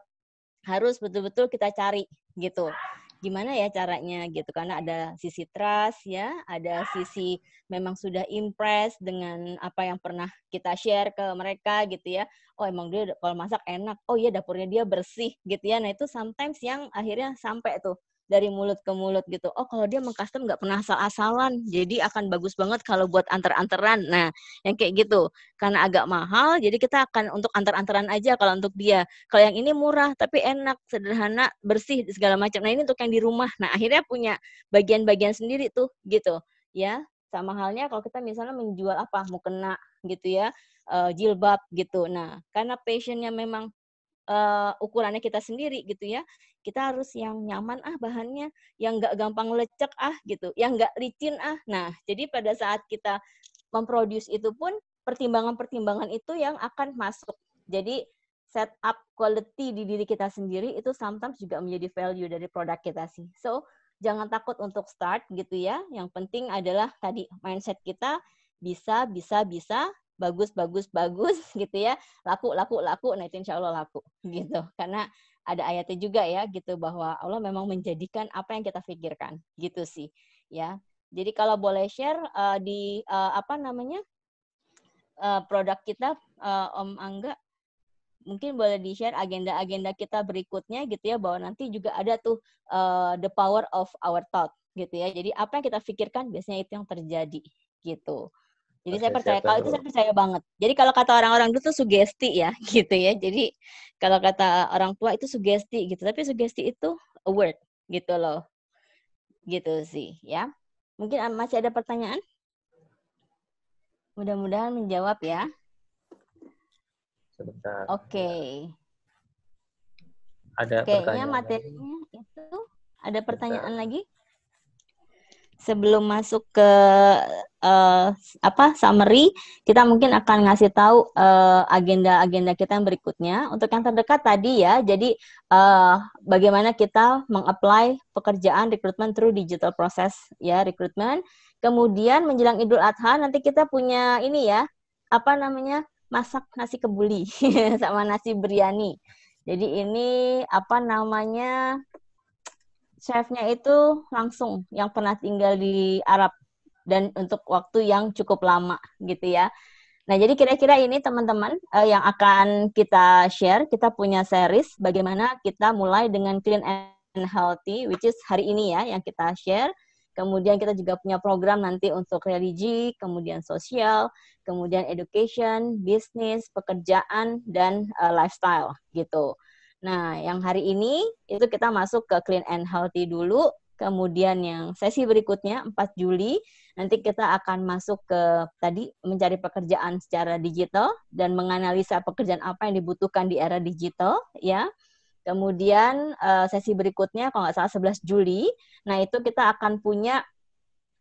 harus betul-betul kita cari gitu gimana ya caranya gitu karena ada sisi trust ya ada sisi memang sudah impress dengan apa yang pernah kita share ke mereka gitu ya oh emang dia kalau masak enak oh iya dapurnya dia bersih gitu ya nah itu sometimes yang akhirnya sampai tuh dari mulut ke mulut gitu. Oh kalau dia mengcustom nggak pernah asal-asalan, jadi akan bagus banget kalau buat antar-antaran. Nah yang kayak gitu karena agak mahal, jadi kita akan untuk antar-antaran aja kalau untuk dia. Kalau yang ini murah tapi enak, sederhana, bersih segala macam. Nah ini untuk yang di rumah. Nah akhirnya punya bagian-bagian sendiri tuh gitu ya. Sama halnya kalau kita misalnya menjual apa, mau kena gitu ya, eh, jilbab gitu. Nah karena passionnya memang uh, ukurannya kita sendiri gitu ya. Kita harus yang nyaman ah bahannya, yang nggak gampang lecek ah gitu, yang nggak licin ah. Nah, jadi pada saat kita memproduce itu pun pertimbangan-pertimbangan itu yang akan masuk. Jadi setup quality di diri kita sendiri itu sometimes juga menjadi value dari produk kita sih. So, jangan takut untuk start gitu ya. Yang penting adalah tadi mindset kita bisa, bisa, bisa bagus bagus bagus [LAUGHS] gitu ya laku laku laku nah itu insya Allah laku [LAUGHS] gitu karena ada ayatnya juga ya gitu bahwa Allah memang menjadikan apa yang kita pikirkan gitu sih ya jadi kalau boleh share uh, di uh, apa namanya uh, produk kita uh, Om Angga mungkin boleh di-share agenda-agenda kita berikutnya gitu ya bahwa nanti juga ada tuh uh, the power of our thought gitu ya. Jadi apa yang kita pikirkan biasanya itu yang terjadi gitu. Jadi okay, saya percaya kalau itu saya percaya banget. Jadi kalau kata orang-orang itu tuh sugesti ya, [LAUGHS] gitu ya. Jadi kalau kata orang tua itu sugesti gitu, tapi sugesti itu a word gitu loh. Gitu sih, ya. Mungkin masih ada pertanyaan? Mudah-mudahan menjawab ya. Sebentar. Oke. Okay. Ya. Ada Kayaknya materinya itu ada pertanyaan Sebentar. lagi? sebelum masuk ke uh, apa summary, kita mungkin akan ngasih tahu eh, agenda-agenda uh, kita yang berikutnya. Untuk yang terdekat tadi ya, jadi uh, bagaimana kita mengapply pekerjaan rekrutmen through digital process ya rekrutmen. Kemudian menjelang Idul Adha nanti kita punya ini ya, apa namanya? masak nasi kebuli [LAUGHS] sama nasi biryani. Jadi ini apa namanya? chefnya itu langsung yang pernah tinggal di Arab dan untuk waktu yang cukup lama gitu ya. Nah, jadi kira-kira ini teman-teman uh, yang akan kita share, kita punya series bagaimana kita mulai dengan clean and healthy, which is hari ini ya yang kita share. Kemudian kita juga punya program nanti untuk religi, kemudian sosial, kemudian education, bisnis, pekerjaan, dan uh, lifestyle gitu. Nah, yang hari ini itu kita masuk ke clean and healthy dulu. Kemudian yang sesi berikutnya 4 Juli nanti kita akan masuk ke tadi mencari pekerjaan secara digital dan menganalisa pekerjaan apa yang dibutuhkan di era digital ya. Kemudian eh, sesi berikutnya kalau nggak salah 11 Juli, nah itu kita akan punya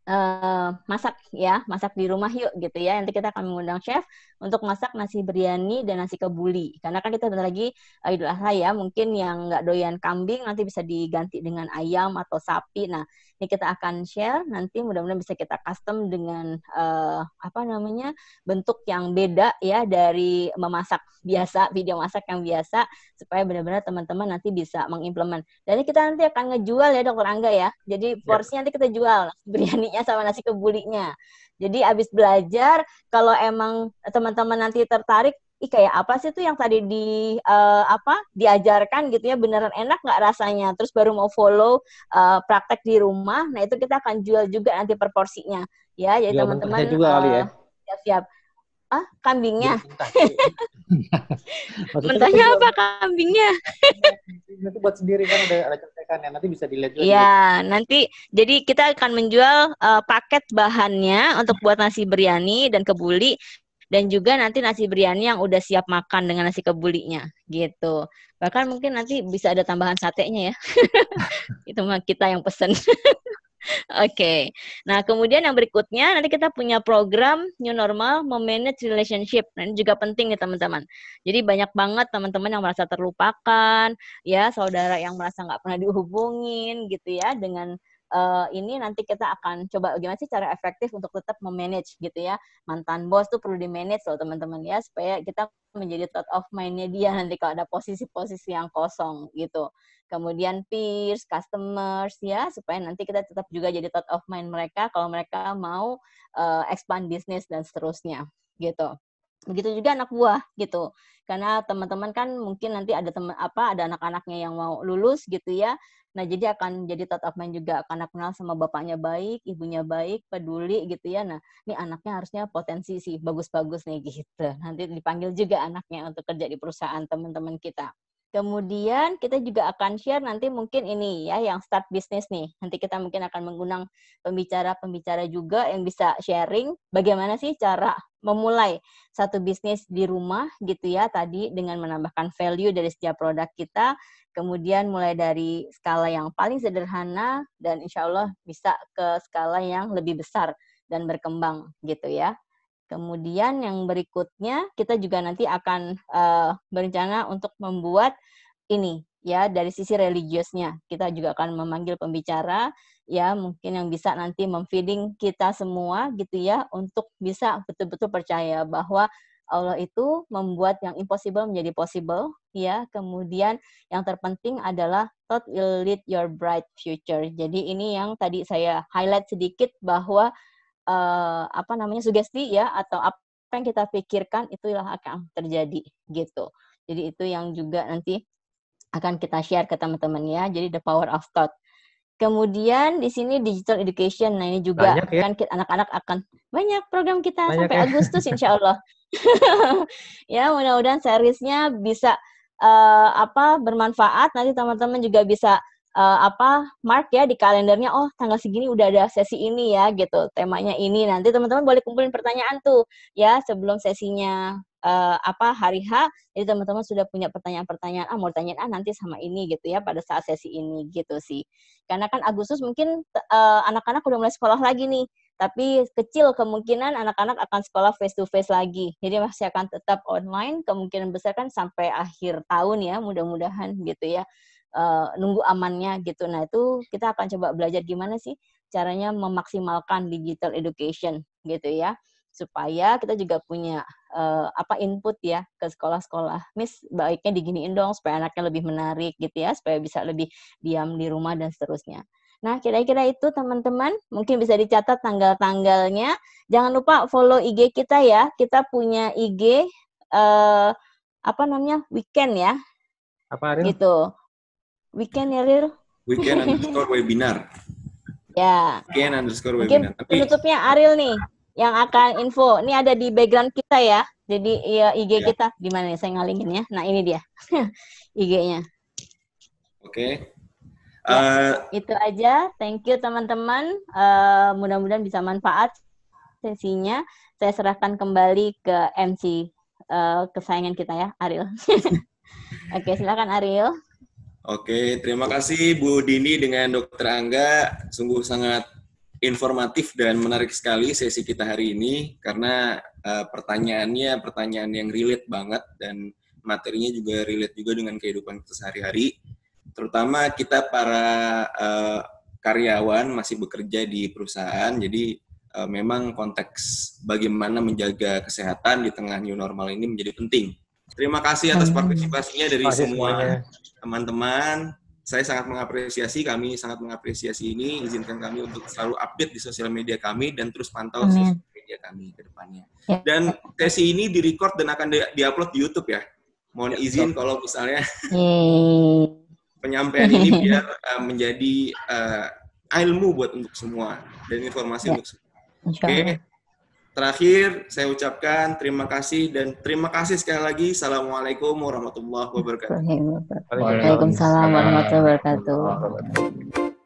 Uh, masak ya, masak di rumah yuk gitu ya. Nanti kita akan mengundang chef untuk masak nasi biryani dan nasi kebuli. Karena kan kita bentar lagi uh, Idul Adha ya, mungkin yang nggak doyan kambing nanti bisa diganti dengan ayam atau sapi. Nah, ini kita akan share nanti mudah-mudahan bisa kita custom dengan uh, apa namanya? bentuk yang beda ya dari memasak biasa, video masak yang biasa supaya benar-benar teman-teman nanti bisa mengimplement. Dan kita nanti akan ngejual ya Dokter Angga ya. Jadi ya. porsinya nanti kita jual biryani indomie sama nasi kebulinya. Jadi abis belajar, kalau emang teman-teman nanti tertarik, ih kayak apa sih tuh yang tadi di uh, apa diajarkan gitu ya beneran enak nggak rasanya terus baru mau follow uh, praktek di rumah nah itu kita akan jual juga nanti per porsinya ya jadi iya, teman-teman ya, eh, siap-siap siap-siap ah kambingnya iya, [LAUGHS] mentahnya apa kambingnya itu buat sendiri kan ada ada contekannya nanti bisa dilihat juga ya nanti jadi kita akan menjual uh, paket bahannya untuk buat nasi biryani dan kebuli dan juga nanti nasi biryani yang udah siap makan dengan nasi kebulinya gitu. Bahkan mungkin nanti bisa ada tambahan satenya ya. [LAUGHS] Itu mah kita yang pesen. [LAUGHS] Oke. Okay. Nah, kemudian yang berikutnya nanti kita punya program new normal memanage relationship. Nah, ini juga penting nih teman-teman. Jadi banyak banget teman-teman yang merasa terlupakan, ya saudara yang merasa nggak pernah dihubungin gitu ya dengan uh, ini nanti kita akan coba gimana sih cara efektif untuk tetap memanage gitu ya mantan bos tuh perlu di manage loh teman-teman ya supaya kita menjadi top of mindnya dia nanti kalau ada posisi-posisi yang kosong gitu kemudian peers customers ya supaya nanti kita tetap juga jadi top of mind mereka kalau mereka mau uh, expand bisnis dan seterusnya gitu begitu juga anak buah gitu karena teman-teman kan mungkin nanti ada teman apa ada anak-anaknya yang mau lulus gitu ya nah jadi akan jadi tetap main juga karena kenal sama bapaknya baik ibunya baik peduli gitu ya nah ini anaknya harusnya potensi sih bagus-bagus nih gitu nanti dipanggil juga anaknya untuk kerja di perusahaan teman-teman kita Kemudian kita juga akan share nanti mungkin ini ya yang start bisnis nih. Nanti kita mungkin akan mengundang pembicara-pembicara juga yang bisa sharing bagaimana sih cara memulai satu bisnis di rumah gitu ya tadi dengan menambahkan value dari setiap produk kita. Kemudian mulai dari skala yang paling sederhana dan insya Allah bisa ke skala yang lebih besar dan berkembang gitu ya. Kemudian yang berikutnya kita juga nanti akan uh, berencana untuk membuat ini ya dari sisi religiusnya. Kita juga akan memanggil pembicara ya mungkin yang bisa nanti memfeeding kita semua gitu ya untuk bisa betul-betul percaya bahwa Allah itu membuat yang impossible menjadi possible ya. Kemudian yang terpenting adalah thought will lead your bright future. Jadi ini yang tadi saya highlight sedikit bahwa uh, apa namanya sugesti ya atau apa yang kita pikirkan itulah akan terjadi gitu. Jadi itu yang juga nanti akan kita share ke teman-teman ya. Jadi the power of thought. Kemudian di sini digital education. Nah ini juga ya? kan anak-anak akan banyak program kita banyak, sampai ya? Agustus insya [LAUGHS] Allah. [LAUGHS] ya mudah-mudahan seriesnya bisa uh, apa bermanfaat. Nanti teman-teman juga bisa uh, apa mark ya di kalendernya oh tanggal segini udah ada sesi ini ya gitu temanya ini nanti teman-teman boleh kumpulin pertanyaan tuh ya sebelum sesinya uh, apa hari H jadi teman-teman sudah punya pertanyaan-pertanyaan ah mau tanya ah nanti sama ini gitu ya pada saat sesi ini gitu sih karena kan Agustus mungkin uh, anak-anak udah mulai sekolah lagi nih tapi kecil kemungkinan anak-anak akan sekolah face to face lagi. Jadi masih akan tetap online, kemungkinan besar kan sampai akhir tahun ya, mudah-mudahan gitu ya uh, nunggu amannya gitu. Nah, itu kita akan coba belajar gimana sih caranya memaksimalkan digital education gitu ya. Supaya kita juga punya uh, apa input ya ke sekolah-sekolah. Miss, baiknya diginiin dong supaya anaknya lebih menarik gitu ya, supaya bisa lebih diam di rumah dan seterusnya. Nah, kira-kira itu teman-teman, mungkin bisa dicatat tanggal-tanggalnya. Jangan lupa follow IG kita ya. Kita punya IG eh apa namanya? weekend ya. Apa hari? Gitu. Weekend ya, Lir? Weekend underscore [LAUGHS] webinar. Ya. Weekend underscore webinar. Mungkin Tapi... penutupnya Aril nih yang akan info. Ini ada di background kita ya. Jadi ya, IG ya. kita gimana ya? Saya ngalingin ya. Nah ini dia [LAUGHS] IG-nya. Oke. Okay. Ya, uh, itu aja. Thank you teman-teman. Uh, mudah-mudahan bisa manfaat sesinya. Saya serahkan kembali ke MC uh, eh, kesayangan kita ya, Ariel. [LAUGHS] Oke, okay, silakan Ariel. Oke, terima kasih Bu Dini dengan Dokter Angga. Sungguh sangat informatif dan menarik sekali sesi kita hari ini karena uh, pertanyaannya pertanyaan yang relate banget dan materinya juga relate juga dengan kehidupan kita sehari-hari. Terutama kita para uh, karyawan masih bekerja di perusahaan, jadi uh, memang konteks bagaimana menjaga kesehatan di tengah new normal ini menjadi penting Terima kasih atas hmm. partisipasinya dari semua teman-teman. Saya sangat mengapresiasi, kami sangat mengapresiasi ini. Izinkan kami untuk selalu update di sosial media kami dan terus pantau Amin. sosial media kami ke depannya. Ya. Dan sesi ini direcord dan akan diupload di YouTube ya. Mohon ya, izin kalau misalnya penyampaian ini [LAUGHS] biar uh, menjadi uh, ilmu buat untuk semua dan informasi ya. untuk semua. Oke. Okay. Terakhir, saya ucapkan terima kasih dan terima kasih sekali lagi. Assalamualaikum warahmatullahi wabarakatuh. Waalaikumsalam warahmatullahi wabarakatuh.